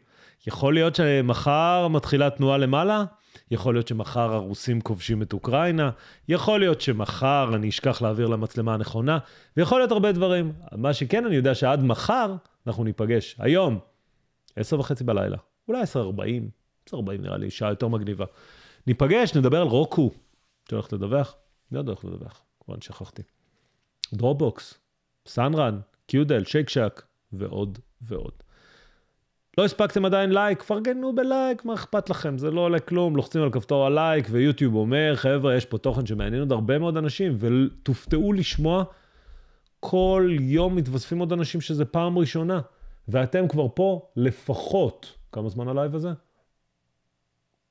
יכול להיות שמחר מתחילה תנועה למעלה? יכול להיות שמחר הרוסים כובשים את אוקראינה, יכול להיות שמחר אני אשכח להעביר למצלמה הנכונה, ויכול להיות הרבה דברים. מה שכן, אני יודע שעד מחר אנחנו ניפגש. היום, עשר וחצי בלילה, אולי עשר ארבעים, עשר ארבעים נראה לי, שעה יותר מגניבה. ניפגש, נדבר על רוקו. שהולך לדווח? לא יודע לא איך לדווח, כמובן שכחתי. דרובוקס, סאנרן, קיודל, שייק שק ועוד ועוד. לא הספקתם עדיין לייק, פרגנו בלייק, מה אכפת לכם? זה לא עולה כלום, לוחצים על כפתור הלייק, ויוטיוב אומר, חבר'ה, יש פה תוכן שמעניין עוד הרבה מאוד אנשים, ותופתעו לשמוע, כל יום מתווספים עוד אנשים שזה פעם ראשונה, ואתם כבר פה לפחות, כמה זמן הלייב הזה?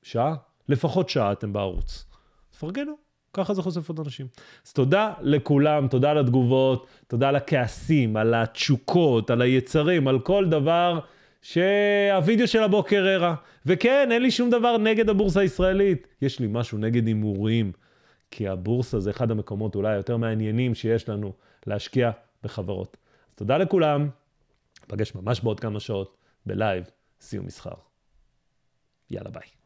שעה? לפחות שעה אתם בערוץ. תפרגנו. ככה זה חושף עוד אנשים. אז תודה לכולם, תודה על התגובות, תודה על הכעסים, על התשוקות, על היצרים, על כל דבר. שהווידאו של הבוקר הראה. וכן, אין לי שום דבר נגד הבורסה הישראלית. יש לי משהו נגד הימורים, כי הבורסה זה אחד המקומות אולי היותר מעניינים שיש לנו להשקיע בחברות. אז תודה לכולם, נפגש ממש בעוד כמה שעות בלייב, סיום מסחר. יאללה ביי.